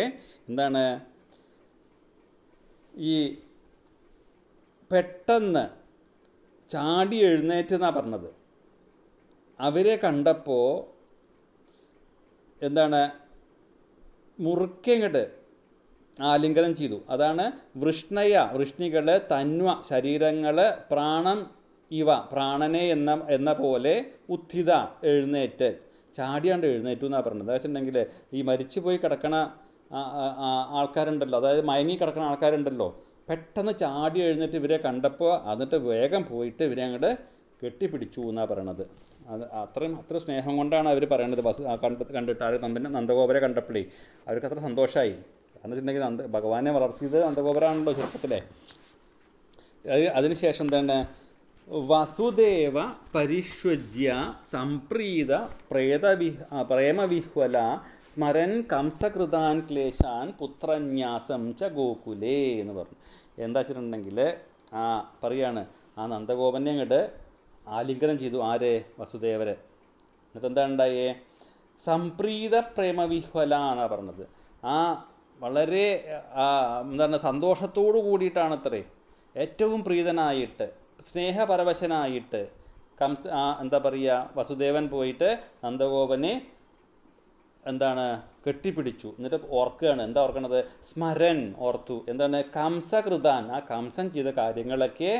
S1: എന്താണ് ഈ പെട്ടെന്ന് ചാടി എഴുന്നേറ്റെന്നാണ് പറഞ്ഞത് അവരെ കണ്ടപ്പോൾ എന്താണ് മുറുക്കിങ്ങോട്ട് ആലിംഗനം ചെയ്തു അതാണ് വൃഷ്ണയ വൃഷ്ണികൾ തന്വ ശരീരങ്ങൾ പ്രാണം ഇവ പ്രാണനെ എന്ന എന്ന പോലെ ഉത്ഥിത എഴുന്നേറ്റ് ചാടിയാണ്ട് എഴുന്നേറ്റു എന്നാണ് പറയുന്നത് വെച്ചിട്ടുണ്ടെങ്കിൽ ഈ മരിച്ചു പോയി കിടക്കണ ആൾക്കാരുണ്ടല്ലോ അതായത് മയങ്ങി കിടക്കുന്ന ആൾക്കാരുണ്ടല്ലോ പെട്ടെന്ന് ചാടി എഴുന്നേറ്റ് ഇവരെ കണ്ടപ്പോൾ എന്നിട്ട് വേഗം പോയിട്ട് ഇവരെ അങ്ങോട്ട് കെട്ടിപ്പിടിച്ചു എന്നാണ് പറയണത് അത് അത്രയും അത്ര സ്നേഹം കൊണ്ടാണ് അവർ പറയണത് ബസ് കണ്ട് കണ്ടിട്ട് അവർ നന്ദന നന്ദഗോപുരം കണ്ടപ്പോഴേ അവർക്ക് അത്ര സന്തോഷമായി കാരണം വെച്ചിട്ടുണ്ടെങ്കിൽ നന്ദ ഭഗവാനെ വളർത്തിയത് നന്ദഗോപുരമാണല്ലോ ചെറുപ്പത്തിലെ അതിനുശേഷം തന്നെ വസുദേവ പരിഷ്വജ്യ സംപ്രീത പ്രേതവി പ്രേമവിഹ്വല സ്മരൻ കംസകൃതാൻ ക്ലേശാൻ പുത്രന്യാസം ച ഗോകുലേ എന്ന് പറഞ്ഞു എന്താ വെച്ചിട്ടുണ്ടെങ്കിൽ ആ പറയാണ് ആ നന്ദഗോപനെ അങ്ങോട്ട് ആലിംഗനം ചെയ്തു ആരെ വസുദേവരെ എന്നിട്ട് എന്താ ഉണ്ടായേ സംപ്രീത പ്രേമവിഹ്വല എന്നാണ് പറഞ്ഞത് ആ വളരെ എന്താണ് സന്തോഷത്തോടു അത്രേ ഏറ്റവും പ്രീതനായിട്ട് സ്നേഹപരവശനായിട്ട് കംസ എന്താ പറയുക വസുദേവൻ പോയിട്ട് നന്ദഗോപനെ എന്താണ് കെട്ടിപ്പിടിച്ചു എന്നിട്ട് ഓർക്കുകയാണ് എന്താ ഓർക്കണത് സ്മരൻ ഓർത്തു എന്താണ് കംസകൃതാൻ ആ കംസൻ ചെയ്ത കാര്യങ്ങളൊക്കെ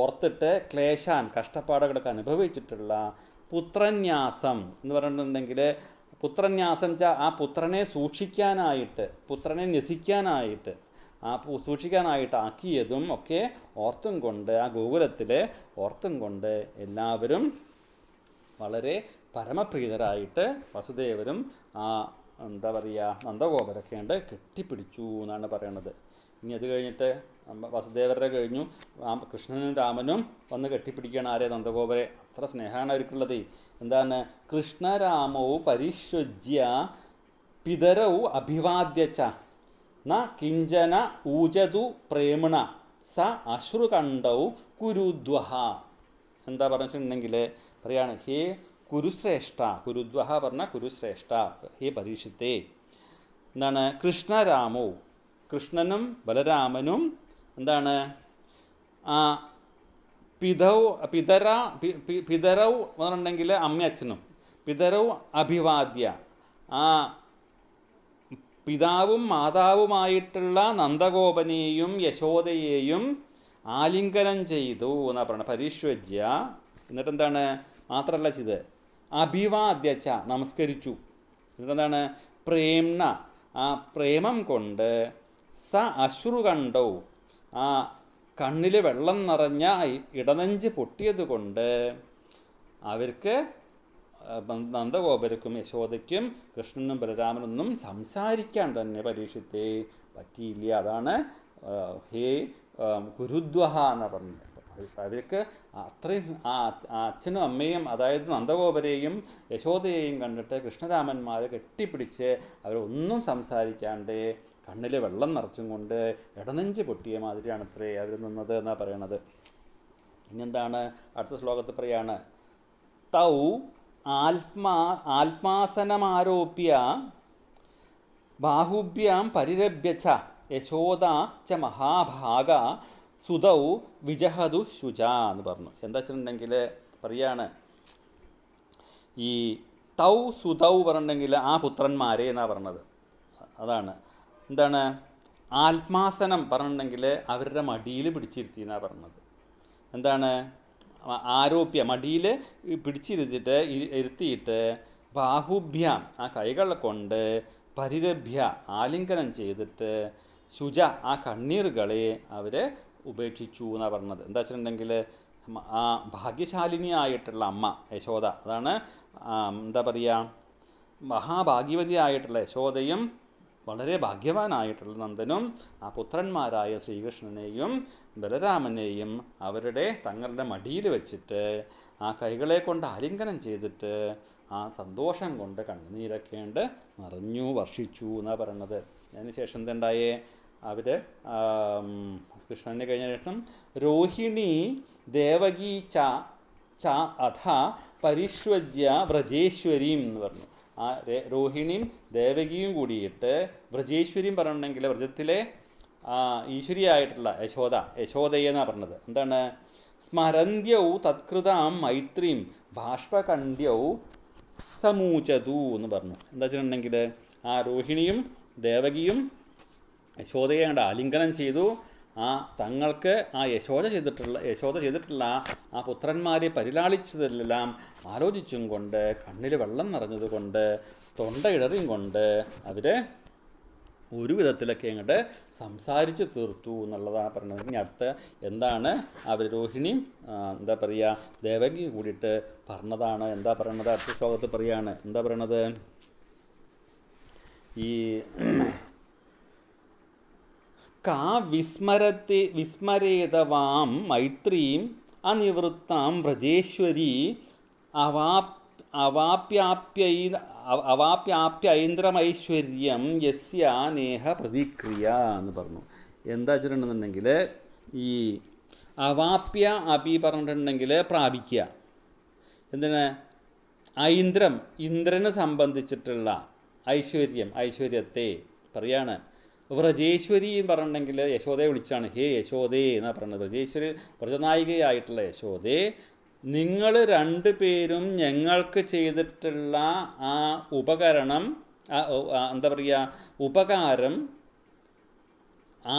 S1: ഓർത്തിട്ട് ക്ലേശാൻ കഷ്ടപ്പാടുകളൊക്കെ അനുഭവിച്ചിട്ടുള്ള പുത്രന്യാസം എന്ന് പറഞ്ഞിട്ടുണ്ടെങ്കിൽ പുത്രന്യാസം വെച്ചാൽ ആ പുത്രനെ സൂക്ഷിക്കാനായിട്ട് പുത്രനെ നസിക്കാനായിട്ട് ആ സൂക്ഷിക്കാനായിട്ട് ആക്കിയതും ഒക്കെ ഓർത്തും കൊണ്ട് ആ ഗോകുലത്തിൽ ഓർത്തും കൊണ്ട് എല്ലാവരും വളരെ പരമപ്രീതരായിട്ട് വസുദേവരും ആ എന്താ പറയുക നന്ദഗോപരക്കേണ്ട് കെട്ടിപ്പിടിച്ചു എന്നാണ് പറയണത് ഇനി അത് കഴിഞ്ഞിട്ട് വസുദേവരുടെ കഴിഞ്ഞു കൃഷ്ണനും രാമനും വന്ന് കെട്ടിപ്പിടിക്കുകയാണ് ആരെ നന്ദഗോപരെ അത്ര സ്നേഹമാണ് അവർക്കുള്ളത് എന്താണ് കൃഷ്ണരാമവും പരിശുജ്യ പിതരവും അഭിവാദ്യച്ച ന കിഞ്ചന ഊജതു പ്രേമണ സ അശ്രുകണ്ഠൗ കുരുദ്വഹ എന്താ പറഞ്ഞിട്ടുണ്ടെങ്കിൽ പറയാണ് ഹേ കുരുശ്രേഷ്ഠ കുരുദ്വഹ പറഞ്ഞ കുരുശ്രേഷ്ഠ ഹേ പരീക്ഷത്തെ എന്താണ് കൃഷ്ണരാമോ കൃഷ്ണനും ബലരാമനും എന്താണ് പിതൗ പിതര പിതരൗ എന്ന് പറഞ്ഞിട്ടുണ്ടെങ്കിൽ അമ്മയച്ഛനും പിതരൗ അഭിവാദ്യ ആ പിതാവും മാതാവുമായിട്ടുള്ള നന്ദഗോപനെയും യശോദയെയും ആലിംഗനം ചെയ്തു എന്നാ പറയുന്നത് പരിശ്വജ്യ എന്നിട്ടെന്താണ് മാത്രമല്ല ചിത് അഭിവാദ്യ നമസ്കരിച്ചു എന്നിട്ടെന്താണ് പ്രേംണ ആ പ്രേമം കൊണ്ട് സ അശ്രു കണ്ടോ ആ കണ്ണിൽ വെള്ളം നിറഞ്ഞ ഇടനെഞ്ച് പൊട്ടിയതുകൊണ്ട് അവർക്ക് നന്ദഗോപരക്കും യശോദയ്ക്കും കൃഷ്ണനും ബലരാമനൊന്നും സംസാരിക്കാൻ തന്നെ പരീക്ഷത്തെ പറ്റിയില്ല അതാണ് ഹേ ഗുരുദ്വഹ എന്ന് പറഞ്ഞത് അവർക്ക് അത്രയും ആ അച്ഛനും അമ്മയും അതായത് നന്ദഗോപരെയും യശോദയെയും കണ്ടിട്ട് കൃഷ്ണരാമന്മാരെ കെട്ടിപ്പിടിച്ച് അവരൊന്നും സംസാരിക്കാണ്ട് കണ്ണിൽ വെള്ളം നിറച്ചും കൊണ്ട് ഇടനെഞ്ച് പൊട്ടിയ മാതിരിയാണ് അത്രേ അവർ നിന്നത് എന്നാണ് പറയണത് ഇനി എന്താണ് അടുത്ത ശ്ലോകത്തിൽ പറയാണ് തൗ ആത്മാ ആത്മാസനമാരോപ്യ ബാഹുഭ്യം പരിരഭ്യ ച യശോദ ച മഹാഭാഗ സുതൗ വിജഹതു ശുച എന്ന് പറഞ്ഞു എന്താ വെച്ചിട്ടുണ്ടെങ്കിൽ പറയാണ് ഈ തൗ സുതൗ പറഞ്ഞിട്ടുണ്ടെങ്കിൽ ആ പുത്രന്മാരെ എന്നാണ് പറഞ്ഞത് അതാണ് എന്താണ് ആത്മാസനം പറഞ്ഞിട്ടുണ്ടെങ്കിൽ അവരുടെ മടിയിൽ പിടിച്ചിരുത്തി എന്നാണ് പറഞ്ഞത് എന്താണ് ആരോപ്യ മടിയിൽ പിടിച്ചിരുത്തിട്ട് ഇരുത്തിയിട്ട് ബാഹുഭ്യം ആ കൈകളെ കൊണ്ട് പരിരഭ്യ ആലിംഗനം ചെയ്തിട്ട് ശുച ആ കണ്ണീറുകളെ അവർ ഉപേക്ഷിച്ചു എന്നാണ് പറഞ്ഞത് എന്താ വെച്ചിട്ടുണ്ടെങ്കിൽ ആ ഭാഗ്യശാലിനിയായിട്ടുള്ള അമ്മ യശോദ അതാണ് എന്താ പറയുക മഹാഭാഗ്യവതിയായിട്ടുള്ള യശോദയും വളരെ ഭാഗ്യവാനായിട്ടുള്ള നന്ദനും ആ പുത്രന്മാരായ ശ്രീകൃഷ്ണനെയും ബലരാമനെയും അവരുടെ തങ്ങളുടെ മടിയിൽ വെച്ചിട്ട് ആ കൈകളെ കൊണ്ട് ആലിംഗനം ചെയ്തിട്ട് ആ സന്തോഷം കൊണ്ട് കണ്ണുനീരൊക്കെയുണ്ട് നിറഞ്ഞു വർഷിച്ചു എന്നാണ് പറയണത് അതിനുശേഷം എന്തുണ്ടായേ അവർ കൃഷ്ണനെ കഴിഞ്ഞ ശേഷം രോഹിണി ദേവകീ ച ച അഥ പരിശ്വജ്യ വ്രജേശ്വരിയും എന്ന് പറഞ്ഞു ആ രോഹിണിയും ദേവകിയും കൂടിയിട്ട് വ്രജേശ്വരിയും പറഞ്ഞിട്ടുണ്ടെങ്കിൽ വ്രജത്തിലെ ഈശ്വരിയായിട്ടുള്ള യശോദ യശോദയെന്നാണ് പറഞ്ഞത് എന്താണ് സ്മരന്ത്യൗ തത്കൃതാം മൈത്രീം ബാഷ്പകണ്ഠ്യൗ സമൂചതു എന്ന് പറഞ്ഞു എന്താ വെച്ചിട്ടുണ്ടെങ്കിൽ ആ രോഹിണിയും ദേവകിയും യശോദയെ ആലിംഗനം ചെയ്തു ആ തങ്ങൾക്ക് ആ യശോദ ചെയ്തിട്ടുള്ള യശോദ ചെയ്തിട്ടുള്ള ആ പുത്രന്മാരെ പരിലാളിച്ചതെല്ലാം ആലോചിച്ചും കൊണ്ട് കണ്ണിൽ വെള്ളം നിറഞ്ഞതുകൊണ്ട് ഇടറിയും കൊണ്ട് അവർ ഒരു വിധത്തിലൊക്കെ അങ്ങോട്ട് സംസാരിച്ച് തീർത്തു എന്നുള്ളതാണ് പറയുന്നത് ഇനി അടുത്ത എന്താണ് അവർ രോഹിണി എന്താ പറയുക ദേവകി കൂടിയിട്ട് പറഞ്ഞതാണ് എന്താ പറയണത് അടുത്ത ശ്ലോകത്ത് പറയാണ് എന്താ പറയണത് ഈ കാ വിസ്മരത്തെ വിസ്മരേതവാം മൈത്രീം അനിവൃത്താം വ്രജേശ്വരി അവാപ് അവാപ്യാപ്യൈന്ദ്രമൈശ്വര്യം യസ്യ നേഹ പ്രതിക്രിയ എന്ന് പറഞ്ഞു എന്താ വെച്ചിട്ടുണ്ടെന്നുണ്ടെങ്കിൽ ഈ അവാപ്യ അപി പറഞ്ഞിട്ടുണ്ടെങ്കിൽ പ്രാപിക്കുക എന്തിന് ഐന്ദ്രം ഇന്ദ്രന് സംബന്ധിച്ചിട്ടുള്ള ഐശ്വര്യം ഐശ്വര്യത്തെ പറയാണ് വ്രജേശ്വരി എന്ന് പറഞ്ഞിട്ടുണ്ടെങ്കിൽ യശോദയെ വിളിച്ചാണ് ഹേ യശോദേ എന്നാണ് പറയുന്നത് വ്രജേശ്വരി വ്രജനായികയായിട്ടുള്ള യശോദേ നിങ്ങൾ രണ്ടു പേരും ഞങ്ങൾക്ക് ചെയ്തിട്ടുള്ള ആ ഉപകരണം എന്താ പറയുക ഉപകാരം ആ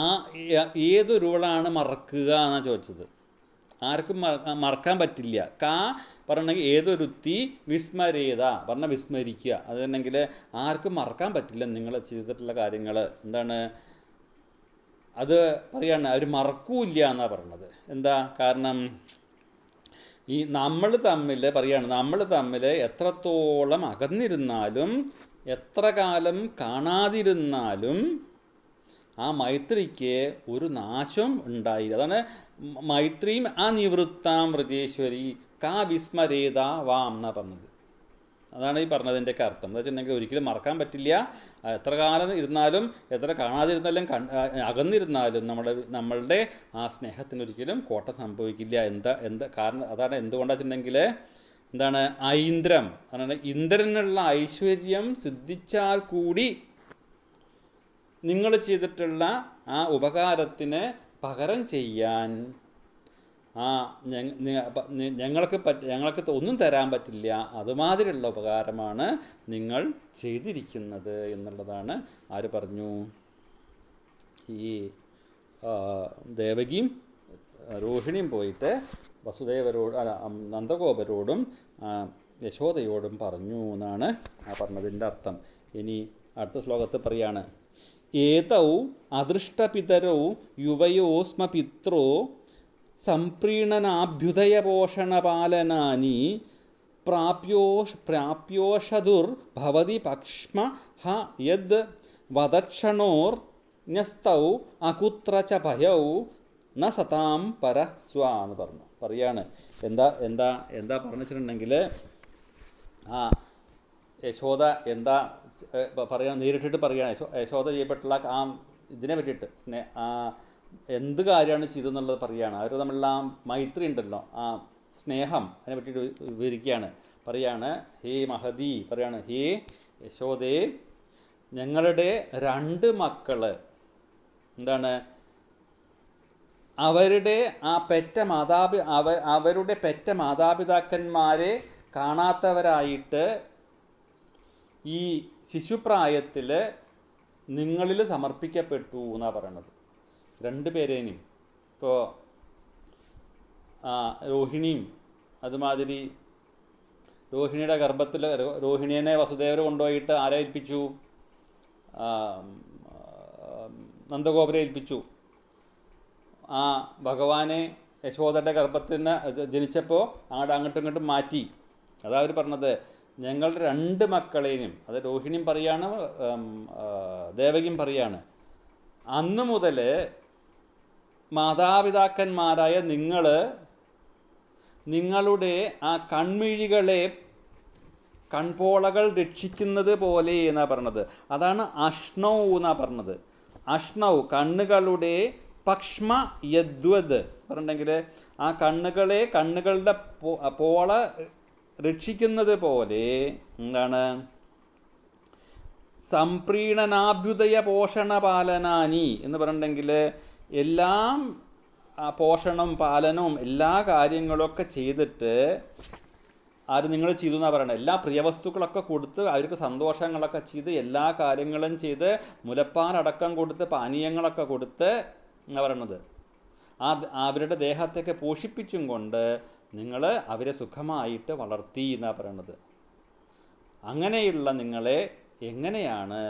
S1: ഏതൊരുവളാണ് മറക്കുക എന്നാണ് ചോദിച്ചത് ആർക്കും മറക്കാൻ പറ്റില്ല കാ പറഞ്ഞെങ്കിൽ ഏതൊരുത്തി വിസ്മരേത പറഞ്ഞ വിസ്മരിക്കുക തന്നെങ്കിൽ ആർക്കും മറക്കാൻ പറ്റില്ല നിങ്ങൾ ചെയ്തിട്ടുള്ള കാര്യങ്ങൾ എന്താണ് അത് പറയാണ് അവർ മറക്കൂല്ല എന്നാണ് പറഞ്ഞത് എന്താ കാരണം ഈ നമ്മൾ തമ്മിൽ പറയാണ് നമ്മൾ തമ്മിൽ എത്രത്തോളം അകന്നിരുന്നാലും എത്ര കാലം കാണാതിരുന്നാലും ആ മൈത്രിക്ക് ഒരു നാശം ഉണ്ടായില്ല അതാണ് മൈത്രീം അനിവൃത്താം വൃജേശ്വരി കാ വിസ്മരേത വാം എന്നാണ് പറഞ്ഞത് അതാണ് ഈ ഒക്കെ അർത്ഥം എന്താ വെച്ചിട്ടുണ്ടെങ്കിൽ ഒരിക്കലും മറക്കാൻ പറ്റില്ല എത്ര കാലം ഇരുന്നാലും എത്ര കാണാതിരുന്നാലും കൺ അകന്നിരുന്നാലും നമ്മുടെ നമ്മളുടെ ആ സ്നേഹത്തിന് ഒരിക്കലും കോട്ട സംഭവിക്കില്ല എന്താ എന്താ കാരണം അതാണ് എന്തുകൊണ്ടാണ് വെച്ചിട്ടുണ്ടെങ്കിൽ എന്താണ് ഐന്ദ്രം അതാണ് ഇന്ദ്രനുള്ള ഐശ്വര്യം സിദ്ധിച്ചാൽ കൂടി നിങ്ങൾ ചെയ്തിട്ടുള്ള ആ ഉപകാരത്തിന് പകരം ചെയ്യാൻ ആ ഞങ്ങൾക്ക് പറ്റ ഞങ്ങൾക്ക് ഒന്നും തരാൻ പറ്റില്ല അതുമാതിരിയുള്ള ഉപകാരമാണ് നിങ്ങൾ ചെയ്തിരിക്കുന്നത് എന്നുള്ളതാണ് ആര് പറഞ്ഞു ഈ ദേവകിയും രോഹിണിയും പോയിട്ട് വസുദേവരോട് അല്ല നന്ദഗോപരോടും യശോദയോടും പറഞ്ഞു എന്നാണ് ആ പറഞ്ഞതിൻ്റെ അർത്ഥം ഇനി അടുത്ത ശ്ലോകത്ത് പറയാണ് ഏതൗ അദൃഷ്ടപിതരോ യുവയോസ്മ പിത്രോ സംപ്രീണനാഭ്യുദയപോഷണപാലനാനി പ്രാപ്യോഷ് പ്രാപ്യോഷധുർഭവതി പക്ഷ്മ ഹ യദ് വദക്ഷണോർന്യസ്തൗ അകുത്ര ച ഭയൗ ന സതാം പര സ്വ എന്ന് പറഞ്ഞു പറയാണ് എന്താ എന്താ എന്താ പറഞ്ഞിട്ടുണ്ടെങ്കിൽ ആ യശോദ എന്താ പറയാൻ നേരിട്ടിട്ട് പറയുകയാണ് യശോദ ചെയ്യപ്പെട്ടുള്ള ആ ഇതിനെ പറ്റിയിട്ട് സ്നേ എന്ത് കാര്യമാണ് ചെയ്തതെന്നുള്ളത് പറയുകയാണ് അവർ തമ്മിലുള്ള ആ മൈത്രി ഉണ്ടല്ലോ ആ സ്നേഹം അതിനെ പറ്റിയിട്ട് വിവരിക്കുകയാണ് പറയാണ് ഹേ മഹദി പറയാണ് ഹേ യശോദേ ഞങ്ങളുടെ രണ്ട് മക്കൾ എന്താണ് അവരുടെ ആ പെറ്റ മാതാപി അവ അവരുടെ പെറ്റ മാതാപിതാക്കന്മാരെ കാണാത്തവരായിട്ട് ഈ ശിശുപ്രായത്തിൽ നിങ്ങളിൽ സമർപ്പിക്കപ്പെട്ടു എന്നാണ് പറയണത് രണ്ട് പേരേനും ഇപ്പോൾ രോഹിണിയും അതുമാതിരി രോഹിണിയുടെ ഗർഭത്തിൽ രോഹിണിയനെ വസുദേവർ കൊണ്ടുപോയിട്ട് ആരെ ഏൽപ്പിച്ചു നന്ദഗോപുരം ഏൽപ്പിച്ചു ആ ഭഗവാനെ യശോദയുടെ ഗർഭത്തിൽ നിന്ന് ജനിച്ചപ്പോൾ അങ്ങോട്ട് അങ്ങോട്ടും ഇങ്ങോട്ടും മാറ്റി അതാ അവർ പറഞ്ഞത് ഞങ്ങളുടെ രണ്ട് മക്കളെയും അത് രോഹിണിയും പറയാണ് ദേവകിയും പറയാണ് അന്ന് മുതൽ മാതാപിതാക്കന്മാരായ നിങ്ങൾ നിങ്ങളുടെ ആ കൺമിഴികളെ കൺപോളകൾ രക്ഷിക്കുന്നത് പോലെ എന്നാണ് പറഞ്ഞത് അതാണ് അഷ്ണൗ എന്നാണ് പറഞ്ഞത് അഷ്ണൗ കണ്ണുകളുടെ പക്ഷ്മ യദ്വത് പറഞ്ഞിട്ടുണ്ടെങ്കിൽ ആ കണ്ണുകളെ കണ്ണുകളുടെ പോള രക്ഷിക്കുന്നത് പോലെ എന്താണ് സംപ്രീണനാഭ്യുദയ പോഷണ പാലനാനി എന്ന് പറഞ്ഞിട്ടുണ്ടെങ്കിൽ എല്ലാം പോഷണം പാലനവും എല്ലാ കാര്യങ്ങളൊക്കെ ചെയ്തിട്ട് ആര് നിങ്ങൾ ചെയ്തു എന്നാണ് പറയുന്നത് എല്ലാ പ്രിയവസ്തുക്കളൊക്കെ കൊടുത്ത് അവർക്ക് സന്തോഷങ്ങളൊക്കെ ചെയ്ത് എല്ലാ കാര്യങ്ങളും ചെയ്ത് മുലപ്പാലടക്കം കൊടുത്ത് പാനീയങ്ങളൊക്കെ കൊടുത്ത് എന്നാണ് പറയണത് ആ അവരുടെ ദേഹത്തൊക്കെ പോഷിപ്പിച്ചും കൊണ്ട് നിങ്ങൾ അവരെ സുഖമായിട്ട് വളർത്തി എന്നാണ് പറയണത് അങ്ങനെയുള്ള നിങ്ങളെ എങ്ങനെയാണ്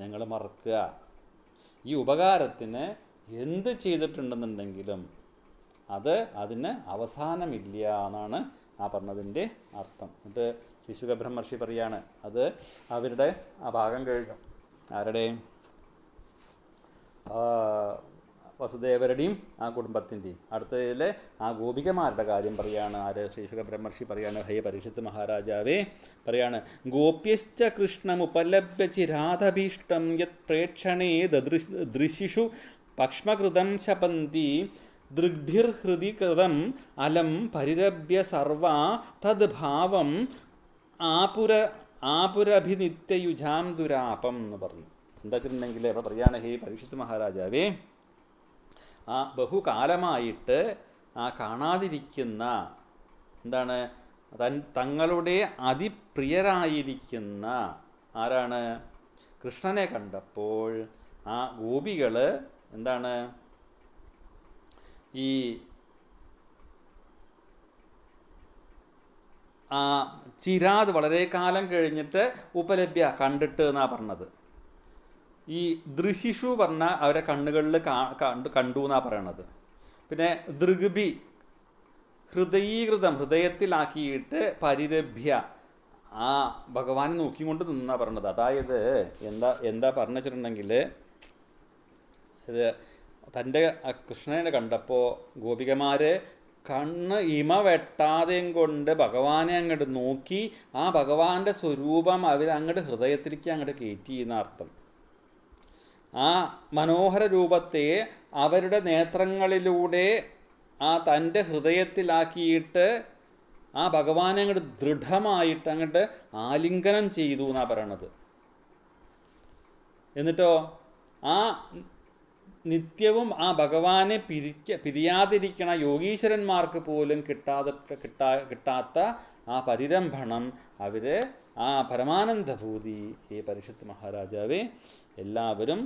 S1: ഞങ്ങൾ മറക്കുക ഈ ഉപകാരത്തിന് എന്ത് ചെയ്തിട്ടുണ്ടെന്നുണ്ടെങ്കിലും അത് അതിന് അവസാനമില്ല എന്നാണ് ആ പറഞ്ഞതിൻ്റെ അർത്ഥം എന്നിട്ട് ശിശുക ബ്രഹ്മർഷി പറയാണ് അത് അവരുടെ ആ ഭാഗം കഴിഞ്ഞു ആരുടെ വസുദേവരുടെയും ആ കുടുംബത്തിൻ്റെയും അടുത്തതിൽ ആ ഗോപികമാരുടെ കാര്യം പറയുകയാണ് ആര് ശ്രീശുഖ ബ്രഹ്മർഷി പറയാണ് ഹേ പരിശുദ്ധ മഹാരാജാവേ പറയാണ് ഗോപ്യശ്ച കൃഷ്ണം ഉപലഭ്യചി യത് പ്രേക്ഷണേ ദൃശിഷു പക്ഷമകൃതം ശപന്തി ദൃഗ്ഭിർഹൃതി കൃതം അലം പരിരഭ്യ സർവ തദ്ഭാവം ആപുര ആപുരഭിനിത്യയുജാം ദുരാപം എന്ന് പറഞ്ഞു എന്താ വെച്ചിട്ടുണ്ടെങ്കിൽ അപ്പോൾ പറയുകയാണ് ഹേ പരീക്ഷിത് മഹാരാജാവേ ആ ബഹുകാലമായിട്ട് ആ കാണാതിരിക്കുന്ന എന്താണ് തൻ തങ്ങളുടെ അതിപ്രിയരായിരിക്കുന്ന ആരാണ് കൃഷ്ണനെ കണ്ടപ്പോൾ ആ ഗോപികൾ എന്താണ് ഈ ആ ചിരാത് വളരെ കാലം കഴിഞ്ഞിട്ട് ഉപലഭ്യ കണ്ടിട്ട് എന്നാണ് പറഞ്ഞത് ഈ ദൃശിഷു പറഞ്ഞാൽ അവരെ കണ്ണുകളിൽ കണ്ടു കണ്ടു എന്നാണ് പറയണത് പിന്നെ ദൃഗ്ബി ഹൃദയീകൃതം ഹൃദയത്തിലാക്കിയിട്ട് പരിരഭ്യ ആ ഭഗവാനെ നോക്കിക്കൊണ്ട് നിന്നാണ് പറയണത് അതായത് എന്താ എന്താ പറഞ്ഞു ഇത് തൻ്റെ കൃഷ്ണനെ കണ്ടപ്പോൾ ഗോപികമാർ കണ്ണ് ഇമ വെട്ടാതെയും കൊണ്ട് ഭഗവാനെ അങ്ങോട്ട് നോക്കി ആ ഭഗവാന്റെ സ്വരൂപം അവരങ്ങോട്ട് ഹൃദയത്തിലേക്ക് അങ്ങോട്ട് കയറ്റി എന്നർത്ഥം ആ മനോഹര രൂപത്തെ അവരുടെ നേത്രങ്ങളിലൂടെ ആ തൻ്റെ ഹൃദയത്തിലാക്കിയിട്ട് ആ ഭഗവാനെ അങ്ങോട്ട് ദൃഢമായിട്ട് അങ്ങോട്ട് ആലിംഗനം ചെയ്തു എന്നാണ് പറയണത് എന്നിട്ടോ ആ നിത്യവും ആ ഭഗവാനെ പിരിക്ക പിരിയാതിരിക്കണ യോഗീശ്വരന്മാർക്ക് പോലും കിട്ടാതെ കിട്ടാ കിട്ടാത്ത ആ പരിരംഭണം അവർ ആ പരമാനന്ദഭൂതി ഹേ പരിഷത്ത് മഹാരാജാവേ എല്ലാവരും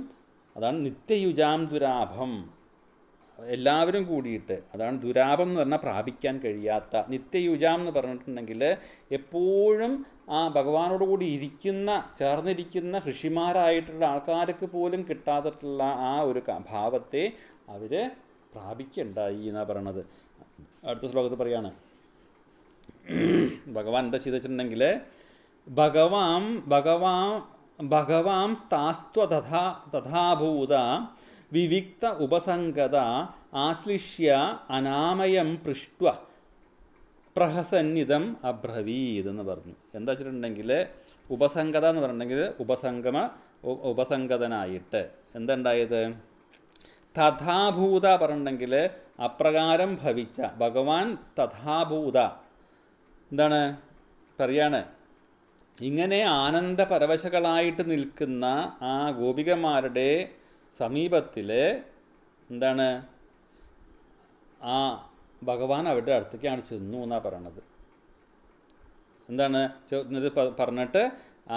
S1: അതാണ് നിത്യയുജാം ദുരാഭം എല്ലാവരും കൂടിയിട്ട് അതാണ് ദുരാപം എന്ന് പറഞ്ഞാൽ പ്രാപിക്കാൻ കഴിയാത്ത നിത്യയുജാം എന്ന് പറഞ്ഞിട്ടുണ്ടെങ്കിൽ എപ്പോഴും ആ ഭഗവാനോട് കൂടി ഇരിക്കുന്ന ചേർന്നിരിക്കുന്ന ഋഷിമാരായിട്ടുള്ള ആൾക്കാർക്ക് പോലും കിട്ടാത്തിട്ടുള്ള ആ ഒരു ഭാവത്തെ അവർ പ്രാപിക്കണ്ടായി എന്നാണ് പറയണത് അടുത്ത ശ്ലോകത്ത് പറയാണ് ഭഗവാൻ എന്താ ചെയ്തു വെച്ചിട്ടുണ്ടെങ്കിൽ ഭഗവാം ഭഗവാൻ ഭഗവാംസ്താസ്ത്വ സ്ഥാസ്വതഥാഭൂത വിവിക്ത ഉപസംഗത ആശ്ലിഷ്യ അനാമയം പൃഷ്ട പ്രഹസന്നിതം അബ്രവീത് എന്ന് പറഞ്ഞു എന്താ വെച്ചിട്ടുണ്ടെങ്കിൽ ഉപസംഗത എന്ന് പറഞ്ഞിട്ടുണ്ടെങ്കിൽ ഉപസംഗമ ഉപസംഗതനായിട്ട് എന്തുണ്ടായത് തഥാഭൂത പറഞ്ഞിട്ടുണ്ടെങ്കിൽ അപ്രകാരം ഭവിച്ച ഭഗവാൻ തഥാഭൂത എന്താണ് പറയാണ് ഇങ്ങനെ ആനന്ദ പരവശകളായിട്ട് നിൽക്കുന്ന ആ ഗോപികമാരുടെ സമീപത്തിൽ എന്താണ് ആ ഭഗവാൻ അവരുടെ അടുത്തേക്കാണ് ചെന്നു എന്നാണ് പറയണത് എന്താണ് ചെന്നത് പറഞ്ഞിട്ട്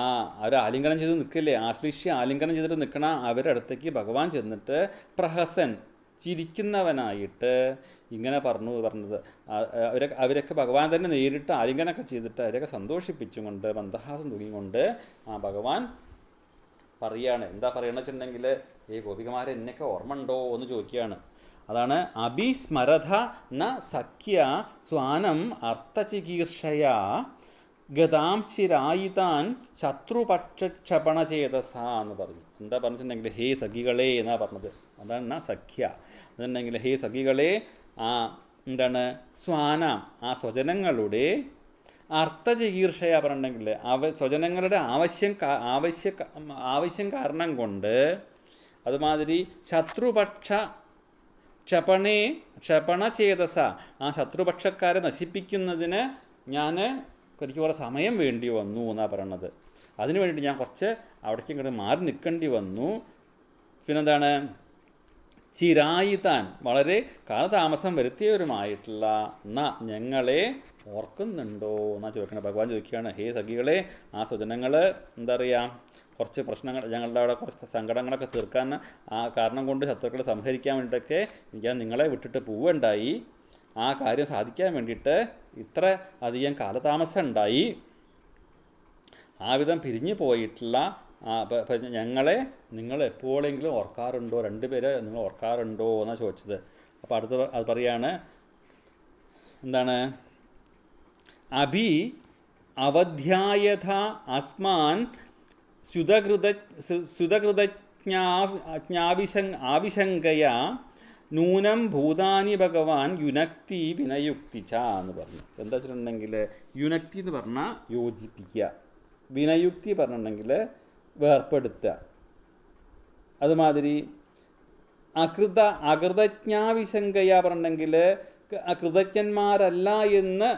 S1: ആ അവർ ആലിംഗനം ചെയ്ത് നിൽക്കില്ലേ ആശ്ലിഷ്യ ആലിംഗനം ചെയ്തിട്ട് നിൽക്കണ അവരുടെ അടുത്തേക്ക് ഭഗവാൻ ചെന്നിട്ട് പ്രഹസൻ ചിരിക്കുന്നവനായിട്ട് ഇങ്ങനെ പറഞ്ഞു പറഞ്ഞത് അവരൊക്കെ അവരൊക്കെ ഭഗവാൻ തന്നെ നേരിട്ട് ആലിംഗനൊക്കെ ചെയ്തിട്ട് അവരൊക്കെ സന്തോഷിപ്പിച്ചുകൊണ്ട് മന്ദഹാസം തൂങ്ങിക്കൊണ്ട് ആ ഭഗവാൻ പറയാണ് എന്താ പറയണമെന്ന് വെച്ചിട്ടുണ്ടെങ്കിൽ ഏ ഗോപികമാരെ എന്നൊക്കെ ഓർമ്മ ഉണ്ടോ എന്ന് ചോദിക്കുകയാണ് അതാണ് അഭിസ്മരഥ ന സഖ്യ സ്വാനം അർത്ഥചികീർഷയ ഗതാംശിരായിതാൻ ശത്രുപക്ഷക്ഷപണചേതസ എന്ന് പറഞ്ഞു എന്താ പറഞ്ഞിട്ടുണ്ടെങ്കിൽ ഹേ സഖികളെ എന്നാണ് പറഞ്ഞത് അതാണ് ന സഖ്യ അതുണ്ടെങ്കിൽ ഹേ സഖികളെ ആ എന്താണ് സ്വാനാം ആ സ്വജനങ്ങളുടെ അർത്ഥചികീർഷയ പറഞ്ഞിട്ടുണ്ടെങ്കിൽ അവ സ്വജനങ്ങളുടെ ആവശ്യം ആവശ്യ ആവശ്യം കാരണം കൊണ്ട് അതുമാതിരി ശത്രുപക്ഷ ക്ഷപണേ ക്ഷപണ ചേതസ ആ ശത്രുപക്ഷക്കാരെ നശിപ്പിക്കുന്നതിന് ഞാൻ എനിക്ക് കുറേ സമയം വേണ്ടി വന്നു എന്നാണ് പറയണത് അതിനു വേണ്ടിയിട്ട് ഞാൻ കുറച്ച് അവിടേക്ക് ഇങ്ങോട്ട് മാറി നിൽക്കേണ്ടി വന്നു പിന്നെന്താണ് താൻ വളരെ കാലതാമസം വരുത്തിയവരുമായിട്ടുള്ള ന ഞങ്ങളെ ഓർക്കുന്നുണ്ടോ എന്നാ ചോദിക്കണേ ഭഗവാൻ ചോദിക്കുകയാണ് ഹേ സഖികളെ ആ സ്വജനങ്ങൾ എന്താ പറയുക കുറച്ച് പ്രശ്നങ്ങൾ ഞങ്ങളുടെ അവിടെ കുറച്ച് സങ്കടങ്ങളൊക്കെ തീർക്കാൻ ആ കാരണം കൊണ്ട് ശത്രുക്കളെ സംഹരിക്കാൻ വേണ്ടിയിട്ടൊക്കെ ഞാൻ നിങ്ങളെ വിട്ടിട്ട് പോവുണ്ടായി ആ കാര്യം സാധിക്കാൻ വേണ്ടിയിട്ട് ഇത്ര അധികം കാലതാമസം ഉണ്ടായി ആ വിധം പിരിഞ്ഞു പോയിട്ടുള്ള ആ ഞങ്ങളെ നിങ്ങൾ എപ്പോഴെങ്കിലും ഓർക്കാറുണ്ടോ രണ്ട് പേരെ നിങ്ങൾ ഓർക്കാറുണ്ടോ എന്നാണ് ചോദിച്ചത് അപ്പോൾ അടുത്ത അത് പറയാണ് എന്താണ് അഭി അവധ്യായഥ അസ്മാൻ ശ്രുതകൃത ശ്രുതകൃതജ്ഞാ ആവിശങ്കയ നൂനം ഭൂതാനി ഭഗവാൻ യുനക്തി വിനയുക്തി ച എന്ന് പറഞ്ഞു എന്താ വെച്ചിട്ടുണ്ടെങ്കിൽ യുനക്തി എന്ന് പറഞ്ഞാൽ യോജിപ്പിക്കുക വിനയുക്തി പറഞ്ഞിട്ടുണ്ടെങ്കിൽ വേർപ്പെടുത്തുക അതുമാതിരി അകൃത അകൃതജ്ഞാവിശങ്കയ പറഞ്ഞെങ്കിൽ കൃതജ്ഞന്മാരല്ല എന്ന്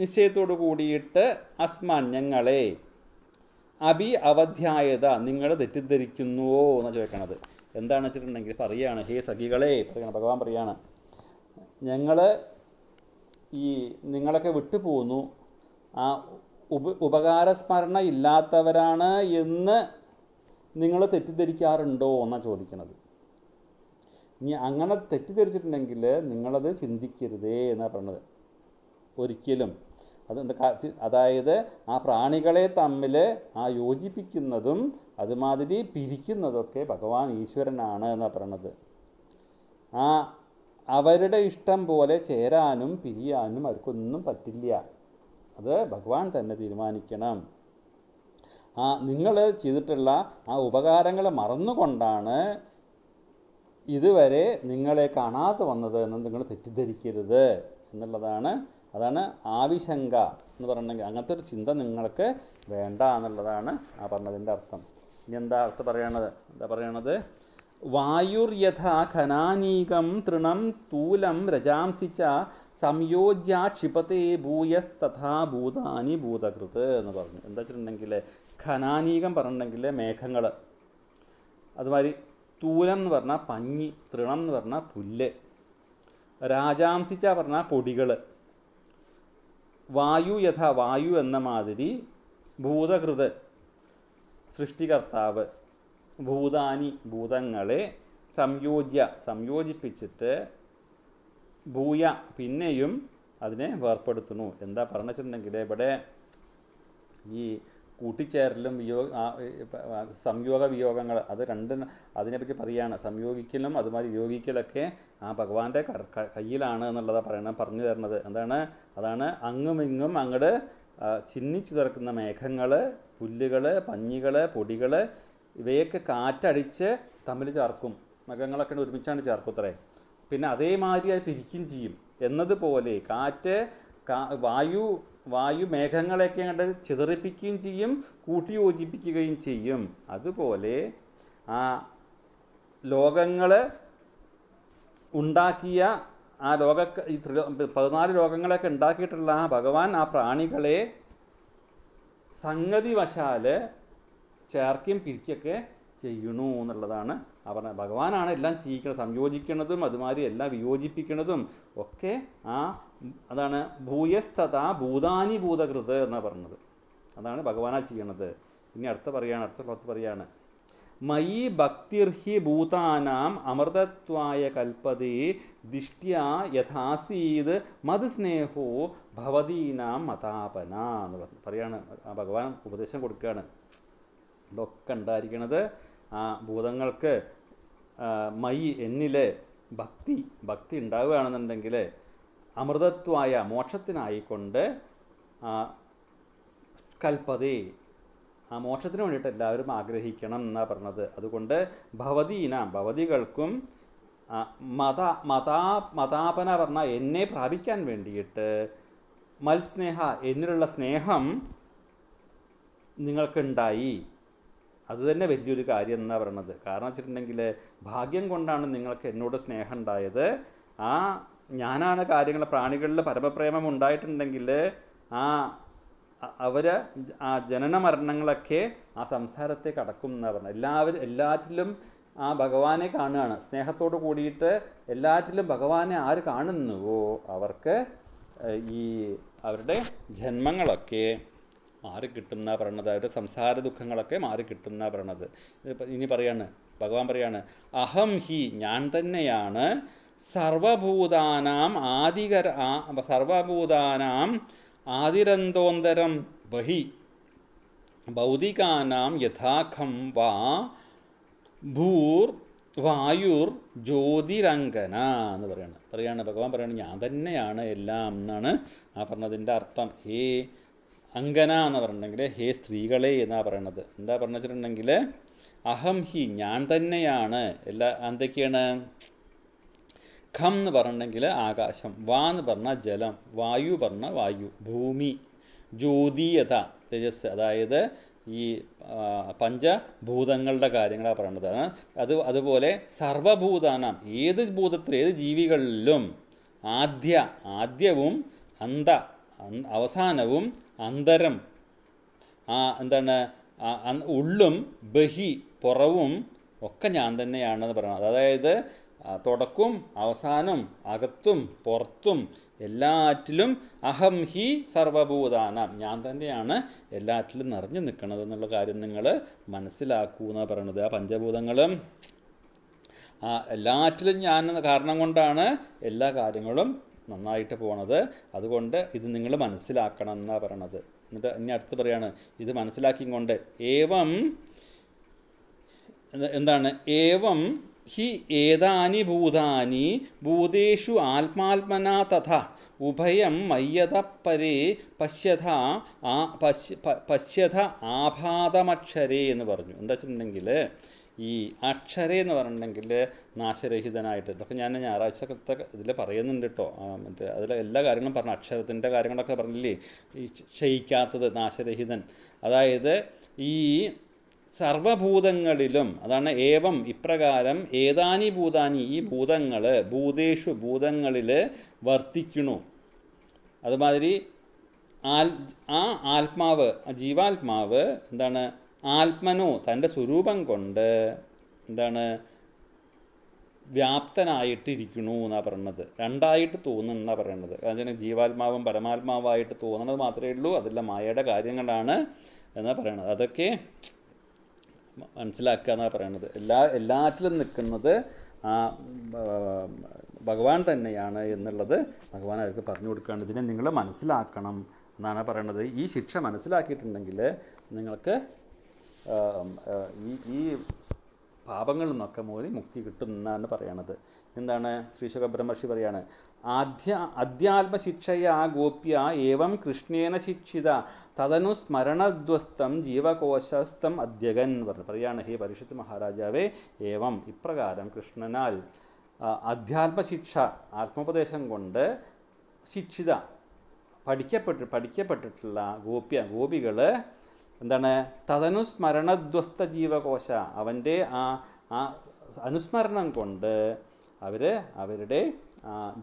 S1: നിശ്ചയത്തോടു കൂടിയിട്ട് അസ്മാൻ ഞങ്ങളെ അഭി അവധ്യായത നിങ്ങൾ തെറ്റിദ്ധരിക്കുന്നുവോ എന്ന് ചോദിക്കണത് എന്താണെന്ന് വെച്ചിട്ടുണ്ടെങ്കിൽ പറയാണ് ഹേ സഖികളെ പറയണം ഭഗവാൻ പറയാണ് ഞങ്ങൾ ഈ നിങ്ങളൊക്കെ വിട്ടുപോകുന്നു ആ ഉപ ഉപകാരസ്മരണ ഇല്ലാത്തവരാണ് എന്ന് നിങ്ങൾ തെറ്റിദ്ധരിക്കാറുണ്ടോ എന്നാണ് ചോദിക്കുന്നത് ഇനി അങ്ങനെ തെറ്റിദ്ധരിച്ചിട്ടുണ്ടെങ്കിൽ നിങ്ങളത് ചിന്തിക്കരുതേ എന്നാണ് പറഞ്ഞത് ഒരിക്കലും അത് അതായത് ആ പ്രാണികളെ തമ്മിൽ ആ യോജിപ്പിക്കുന്നതും അതുമാതിരി പിരിക്കുന്നതൊക്കെ ഭഗവാൻ ഈശ്വരനാണ് എന്നാണ് പറയണത് ആ അവരുടെ ഇഷ്ടം പോലെ ചേരാനും പിരിയാനും അവർക്കൊന്നും പറ്റില്ല അത് ഭഗവാൻ തന്നെ തീരുമാനിക്കണം ആ നിങ്ങൾ ചെയ്തിട്ടുള്ള ആ ഉപകാരങ്ങൾ മറന്നുകൊണ്ടാണ് ഇതുവരെ നിങ്ങളെ കാണാതെ വന്നത് എന്ന് നിങ്ങൾ തെറ്റിദ്ധരിക്കരുത് എന്നുള്ളതാണ് അതാണ് ആവിശങ്ക എന്ന് പറഞ്ഞെങ്കിൽ അങ്ങനത്തെ ഒരു ചിന്ത നിങ്ങൾക്ക് വേണ്ട എന്നുള്ളതാണ് ആ പറഞ്ഞതിൻ്റെ അർത്ഥം ഇനി എന്താ അർത്ഥം പറയണത് എന്താ പറയണത് വായുർയഥാ ഖനാനീകം തൃണം തൂലം രജാംസി ച സംയോജ്യ ക്ഷിപത്തെ ഭൂയസ്തഥാ ഭൂതാനി ഭൂതകൃത്ത് എന്ന് പറഞ്ഞു എന്താ വെച്ചിട്ടുണ്ടെങ്കിൽ ഖനാനീകം പറഞ്ഞിട്ടുണ്ടെങ്കിൽ മേഘങ്ങൾ അതുമാതിരി തൂലം എന്ന് പറഞ്ഞാൽ പഞ്ഞി തൃണം എന്ന് പറഞ്ഞാൽ പുല്ല് രാജാംസിച്ച പറഞ്ഞാൽ പൊടികൾ വായു യഥാ വായു എന്ന മാതിരി ഭൂതകൃത് സൃഷ്ടികർത്താവ് ഭൂതാനി ഭൂതങ്ങളെ സംയോജ്യ സംയോജിപ്പിച്ചിട്ട് ഭൂയ പിന്നെയും അതിനെ വേർപ്പെടുത്തുന്നു എന്താ പറഞ്ഞു വെച്ചിട്ടുണ്ടെങ്കിൽ ഇവിടെ ഈ കൂട്ടിച്ചേരലും വിയോഗ സംയോഗ വിയോഗങ്ങൾ അത് രണ്ടും അതിനെപ്പറ്റി പറയുകയാണ് സംയോഗിക്കലും അതുമാതിരി വിയോഗിക്കലൊക്കെ ആ ഭഗവാന്റെ കയ്യിലാണ് എന്നുള്ളതാണ് പറയുന്നത് പറഞ്ഞു തരുന്നത് എന്താണ് അതാണ് അങ്ങും ഇങ്ങും അങ്ങോട്ട് ചിന്നിച്ചു തിറക്കുന്ന മേഘങ്ങൾ പുല്ലുകൾ പഞ്ഞികൾ പൊടികൾ ഇവയൊക്കെ കാറ്റടിച്ച് തമ്മിൽ ചേർക്കും മൃഗങ്ങളൊക്കെ ഒരുമിച്ചാണ് ചേർക്കുത്രേ പിന്നെ അതേമാതിരി അത് പിരിക്കും ചെയ്യും എന്നതുപോലെ കാറ്റ് വായു വായു മേഘങ്ങളെയൊക്കെ കണ്ട് ചിതറിപ്പിക്കുകയും ചെയ്യും കൂട്ടിയോജിപ്പിക്കുകയും ചെയ്യും അതുപോലെ ആ ലോകങ്ങൾ ഉണ്ടാക്കിയ ആ ലോക ഈ ത്രിലോ പതിനാല് ലോകങ്ങളൊക്കെ ഉണ്ടാക്കിയിട്ടുള്ള ആ ഭഗവാൻ ആ പ്രാണികളെ സംഗതിവശാൽ ചേർക്കുകയും പിരിക്കുകയൊക്കെ ചെയ്യണു എന്നുള്ളതാണ് അവർ ഭഗവാനാണ് എല്ലാം ചെയ്യിക്കുന്നത് സംയോജിക്കുന്നതും അതുമാതിരി എല്ലാം വിയോജിപ്പിക്കുന്നതും ഒക്കെ ആ അതാണ് ഭൂയസ്ഥത ഭൂതാനി ഭൂതകൃത് എന്നാണ് പറഞ്ഞത് അതാണ് ഭഗവാനാ ചെയ്യണത് ഇനി അടുത്ത പറയാണ് അടുത്ത ശ്ലോകത്ത് പറയാണ് മയി ഭക്തിർഹി ഭൂതാനാം അമൃതത്വായ കൽപ്പതി ദിഷ്ട്യ യഥാസീത് മധുസ്നേഹോ ഭവതീനാം മതാപന എന്ന് പറഞ്ഞു പറയാണ് ഭഗവാൻ ഉപദേശം കൊടുക്കുകയാണ് ഇതൊക്കെ ഉണ്ടായിരിക്കുന്നത് ആ ഭൂതങ്ങൾക്ക് മൈ എന്നിലെ ഭക്തി ഭക്തി ഉണ്ടാവുകയാണെന്നുണ്ടെങ്കിൽ അമൃതത്വായ മോക്ഷത്തിനായിക്കൊണ്ട് കൽപ്പതി ആ മോക്ഷത്തിന് വേണ്ടിയിട്ട് എല്ലാവരും ആഗ്രഹിക്കണം എന്നാണ് പറഞ്ഞത് അതുകൊണ്ട് ഭവതീന ഭവതികൾക്കും മത മതാ മതാപന പറഞ്ഞാൽ എന്നെ പ്രാപിക്കാൻ വേണ്ടിയിട്ട് മത്സ്നേഹ എന്നിലുള്ള സ്നേഹം നിങ്ങൾക്കുണ്ടായി അത് തന്നെ വലിയൊരു കാര്യം എന്നാണ് പറയണത് കാരണം വെച്ചിട്ടുണ്ടെങ്കിൽ ഭാഗ്യം കൊണ്ടാണ് നിങ്ങൾക്ക് എന്നോട് സ്നേഹം ഉണ്ടായത് ആ ഞാനാണ് കാര്യങ്ങൾ പ്രാണികളിൽ പരമപ്രേമം ഉണ്ടായിട്ടുണ്ടെങ്കിൽ ആ അവർ ആ ജനന മരണങ്ങളൊക്കെ ആ സംസാരത്തെ കടക്കും എന്നാണ് പറഞ്ഞത് എല്ലാവരും എല്ലാറ്റിലും ആ ഭഗവാനെ കാണുകയാണ് സ്നേഹത്തോട് കൂടിയിട്ട് എല്ലാറ്റിലും ഭഗവാനെ ആര് കാണുന്നുവോ അവർക്ക് ഈ അവരുടെ ജന്മങ്ങളൊക്കെ മാറിക്കിട്ടുന്ന പറയണത് അവരുടെ സംസാര ദുഃഖങ്ങളൊക്കെ മാറിക്കിട്ടുന്ന പറയണത് ഇനി പറയാണ് ഭഗവാൻ പറയാണ് അഹം ഹി ഞാൻ തന്നെയാണ് സർവഭൂതാനാം ആദികര സർവഭൂതാനാം ആദിരന്തോന്തരം ബഹി ഭൗതികാനാം യഥാഖം വാ ഭൂർ വായുർ ജ്യോതിരംഗന എന്ന് പറയാണ് പറയാണ് ഭഗവാൻ പറയാണ് ഞാൻ തന്നെയാണ് എല്ലാം എന്നാണ് ആ പറഞ്ഞതിൻ്റെ അർത്ഥം ഹേ അങ്കന എന്ന് പറഞ്ഞിട്ടുണ്ടെങ്കിൽ ഹേ സ്ത്രീകളെ എന്നാ പറയണത് എന്താ പറഞ്ഞു വെച്ചിട്ടുണ്ടെങ്കിൽ അഹം ഹി ഞാൻ തന്നെയാണ് എല്ലാ എന്തൊക്കെയാണ് ഖം എന്ന് പറഞ്ഞിട്ടുണ്ടെങ്കിൽ ആകാശം വാ എന്ന് പറഞ്ഞാൽ ജലം വായു പറഞ്ഞ വായു ഭൂമി ജ്യോതീയത തേജസ് അതായത് ഈ പഞ്ചഭൂതങ്ങളുടെ കാര്യങ്ങളാണ് പറയുന്നത് അത് അതുപോലെ സർവഭൂതാനം ഏത് ഭൂതത്തിൽ ഏത് ജീവികളിലും ആദ്യ ആദ്യവും അന്ത അവസാനവും അന്തരം ആ എന്താണ് ഉള്ളും ബഹി പുറവും ഒക്കെ ഞാൻ തന്നെയാണെന്ന് പറയണം അതായത് തുടക്കും അവസാനം അകത്തും പുറത്തും എല്ലാറ്റിലും അഹം ഹി സർവഭൂതാനാം ഞാൻ തന്നെയാണ് എല്ലാറ്റിലും നിറഞ്ഞു നിൽക്കുന്നത് എന്നുള്ള കാര്യം നിങ്ങൾ മനസ്സിലാക്കൂ എന്നാണ് പറയണത് ആ പഞ്ചഭൂതങ്ങളും എല്ലാറ്റിലും ഞാൻ കാരണം കൊണ്ടാണ് എല്ലാ കാര്യങ്ങളും നന്നായിട്ട് പോണത് അതുകൊണ്ട് ഇത് നിങ്ങൾ മനസ്സിലാക്കണം എന്നാണ് പറയണത് എന്നിട്ട് ഇനി അടുത്ത് പറയാണ് ഇത് മനസ്സിലാക്കി കൊണ്ട് ഏവം എന്താണ് ഏവം ഹി ഏതാനി ഭൂതാനി ഭൂതേഷു ആത്മാത്മന തഥ ഉഭയം മയ്യത പരേ പശ്യത ആ പശ്യ പശ്യത ആഭാതമക്ഷരേ എന്ന് പറഞ്ഞു എന്താ വെച്ചിട്ടുണ്ടെങ്കിൽ ഈ അക്ഷര എന്ന് പറഞ്ഞിട്ടുണ്ടെങ്കിൽ നാശരഹിതനായിട്ട് ഇതൊക്കെ ഞാൻ ഞായറാഴ്ചത്തെ ഇതിൽ പറയുന്നുണ്ട് കേട്ടോ മറ്റേ അതിൽ എല്ലാ കാര്യങ്ങളും പറഞ്ഞു അക്ഷരത്തിൻ്റെ കാര്യങ്ങളൊക്കെ പറഞ്ഞില്ലേ ഈ ക്ഷയിക്കാത്തത് നാശരഹിതൻ അതായത് ഈ സർവഭൂതങ്ങളിലും അതാണ് ഏവം ഇപ്രകാരം ഏതാനി ഭൂതാനി ഈ ഭൂതങ്ങൾ ഭൂതേഷു ഭൂതങ്ങളിൽ വർത്തിക്കണു അതുമാതിരി ആൽ ആ ആത്മാവ് ജീവാത്മാവ് എന്താണ് ആത്മനോ തൻ്റെ സ്വരൂപം കൊണ്ട് എന്താണ് വ്യാപ്തനായിട്ടിരിക്കണു എന്നാണ് പറയണത് രണ്ടായിട്ട് തോന്നുന്നു എന്നാണ് പറയണത് അതിന് ജീവാത്മാവും പരമാത്മാവായിട്ട് തോന്നണത് മാത്രമേ ഉള്ളൂ അതെല്ലാം മായയുടെ കാര്യങ്ങളാണ് എന്നാണ് പറയണത് അതൊക്കെ മനസ്സിലാക്കുക എന്നാണ് പറയണത് എല്ലാ എല്ലാറ്റിലും നിൽക്കുന്നത് ആ ഭഗവാൻ തന്നെയാണ് എന്നുള്ളത് ഭഗവാൻ അവർക്ക് പറഞ്ഞു കൊടുക്കുകയാണ് ഇതിനെ നിങ്ങൾ മനസ്സിലാക്കണം എന്നാണ് പറയണത് ഈ ശിക്ഷ മനസ്സിലാക്കിയിട്ടുണ്ടെങ്കിൽ നിങ്ങൾക്ക് ഈ ഈ പാപങ്ങളിൽ നിന്നൊക്കെ മൂലം മുക്തി കിട്ടും എന്നാണ് പറയണത് എന്താണ് ശ്രീശുഖ ബ്രഹ്മർഷി പറയാണ് ആദ്യ ആ ഗോപ്യ ഏവം കൃഷ്ണേന ശിക്ഷിത തതനു സ്മരണധ്വസ്തം ജീവകോശസ്ഥം അധ്യകൻ പറഞ്ഞു പറയാണ് ഹേ പരിഷത്ത് മഹാരാജാവേ ഏവം ഇപ്രകാരം കൃഷ്ണനാൽ അധ്യാത്മശിക്ഷ ആത്മോപദേശം കൊണ്ട് ശിക്ഷിത പഠിക്കപ്പെട്ട് പഠിക്കപ്പെട്ടിട്ടുള്ള ഗോപ്യ ഗോപികൾ എന്താണ് തദനുസ്മരണധ്വസ്ത ജീവകോശ അവൻ്റെ ആ ആ അനുസ്മരണം കൊണ്ട് അവർ അവരുടെ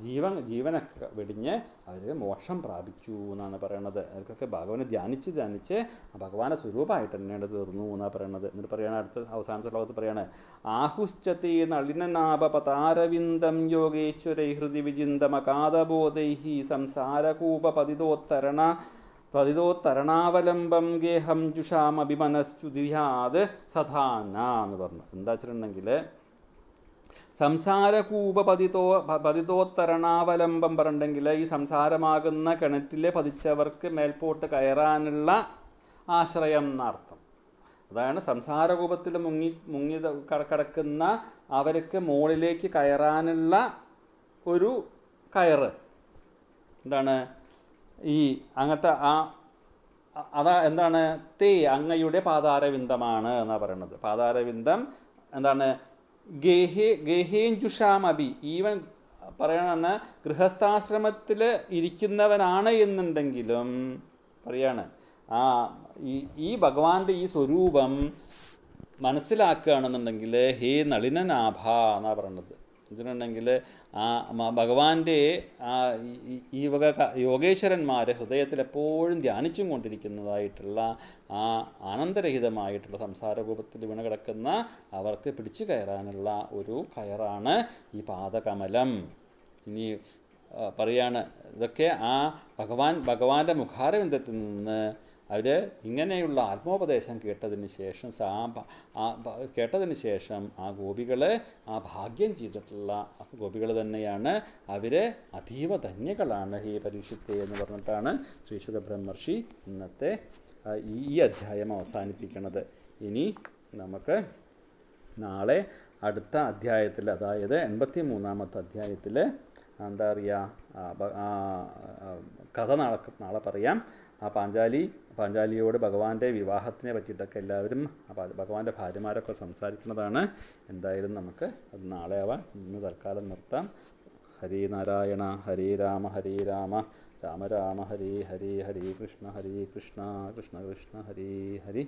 S1: ജീവൻ ജീവനൊക്കെ വെടിഞ്ഞ് അവർ മോക്ഷം പ്രാപിച്ചു എന്നാണ് പറയണത് അവർക്കൊക്കെ ഭഗവാനെ ധ്യാനിച്ച് ധ്യാനിച്ച് ഭഗവാന്റെ സ്വരൂപമായിട്ട് തന്നെയാണ് തീർന്നു എന്നാണ് പറയണത് എന്നിട്ട് പറയുകയാണ് അടുത്ത അവസാന ശ്ലോകത്ത് പറയാണ് നളിനനാഭ പതാരവിന്ദം യോഗേശ്വരൈ ഹൃദി വിചിന്തമകാതബോധൈ പതിതോത്തരണ തരണാവലംബം ഗേഹം ജുഷാം അഭിമനസ്തുതിയാത് സധാന എന്ന് പറഞ്ഞു എന്താ വെച്ചിട്ടുണ്ടെങ്കിൽ പതിതോ പതിതോത്തരണാവലംബം പറഞ്ഞിട്ടുണ്ടെങ്കിൽ ഈ സംസാരമാകുന്ന കിണറ്റിൽ പതിച്ചവർക്ക് മേൽപോട്ട് കയറാനുള്ള ആശ്രയം എന്നർത്ഥം അതാണ് സംസാരകൂപത്തിൽ മുങ്ങി മുങ്ങി കിടക്കുന്ന അവർക്ക് മുകളിലേക്ക് കയറാനുള്ള ഒരു കയറ് എന്താണ് ഈ അങ്ങനത്തെ ആ അതാ എന്താണ് തേ അങ്ങയുടെ പാതാരവിന്ദമാണ് എന്നാണ് പറയുന്നത് പാതാരവിന്ദം എന്താണ് ഗേഹേ ഗേഹേഞ്ചുഷാമബി ഈവൻ പറയണ ഗൃഹസ്ഥാശ്രമത്തിൽ ഇരിക്കുന്നവനാണ് എന്നുണ്ടെങ്കിലും പറയാണ് ആ ഈ ഈ ഭഗവാന്റെ ഈ സ്വരൂപം മനസ്സിലാക്കുകയാണെന്നുണ്ടെങ്കിൽ ഹേ നളിനനാഭ എന്നാണ് പറയുന്നത് വെച്ചിട്ടുണ്ടെങ്കിൽ ആ ഭഗവാന്റെ ആ ഈ വക യോഗേശ്വരന്മാരെ ഹൃദയത്തിൽ എപ്പോഴും ധ്യാനിച്ചും കൊണ്ടിരിക്കുന്നതായിട്ടുള്ള ആ ആനന്ദരഹിതമായിട്ടുള്ള സംസാരരൂപത്തിൽ വീണ് കിടക്കുന്ന അവർക്ക് പിടിച്ചു കയറാനുള്ള ഒരു കയറാണ് ഈ പാദകമലം ഇനി പറയാണ് ഇതൊക്കെ ആ ഭഗവാൻ ഭഗവാന്റെ മുഖാരവിന്ദത്തിൽ നിന്ന് അവർ ഇങ്ങനെയുള്ള ആത്മോപദേശം കേട്ടതിന് ശേഷം ആ കേട്ടതിന് ശേഷം ആ ഗോപികൾ ആ ഭാഗ്യം ചെയ്തിട്ടുള്ള ഗോപികൾ തന്നെയാണ് അവർ അതീവ ധന്യകളാണ് ഹേ പരീക്ഷത്തെ എന്ന് പറഞ്ഞിട്ടാണ് ശ്രീശുഖ ബ്രഹ്മർഷി ഇന്നത്തെ ഈ അധ്യായം അവസാനിപ്പിക്കുന്നത് ഇനി നമുക്ക് നാളെ അടുത്ത അധ്യായത്തിൽ അതായത് എൺപത്തി മൂന്നാമത്തെ അധ്യായത്തിൽ എന്താ പറയുക കഥ നാളെ നാളെ പറയാം ആ പാഞ്ചാലി പാഞ്ചാലിയോട് ഭഗവാന്റെ വിവാഹത്തിനെ പറ്റിയിട്ടൊക്കെ എല്ലാവരും ഭഗവാന്റെ ഭാര്യമാരൊക്കെ സംസാരിക്കുന്നതാണ് എന്തായാലും നമുക്ക് അത് നാളെ ആവാം ഇന്ന് തൽക്കാലം നിർത്താം ഹരി നാരായണ ഹരി രാമ ഹരി രാമ രാമ രാമ ഹരി ഹരി ഹരി കൃഷ്ണ ഹരി കൃഷ്ണ കൃഷ്ണ കൃഷ്ണ ഹരി ഹരി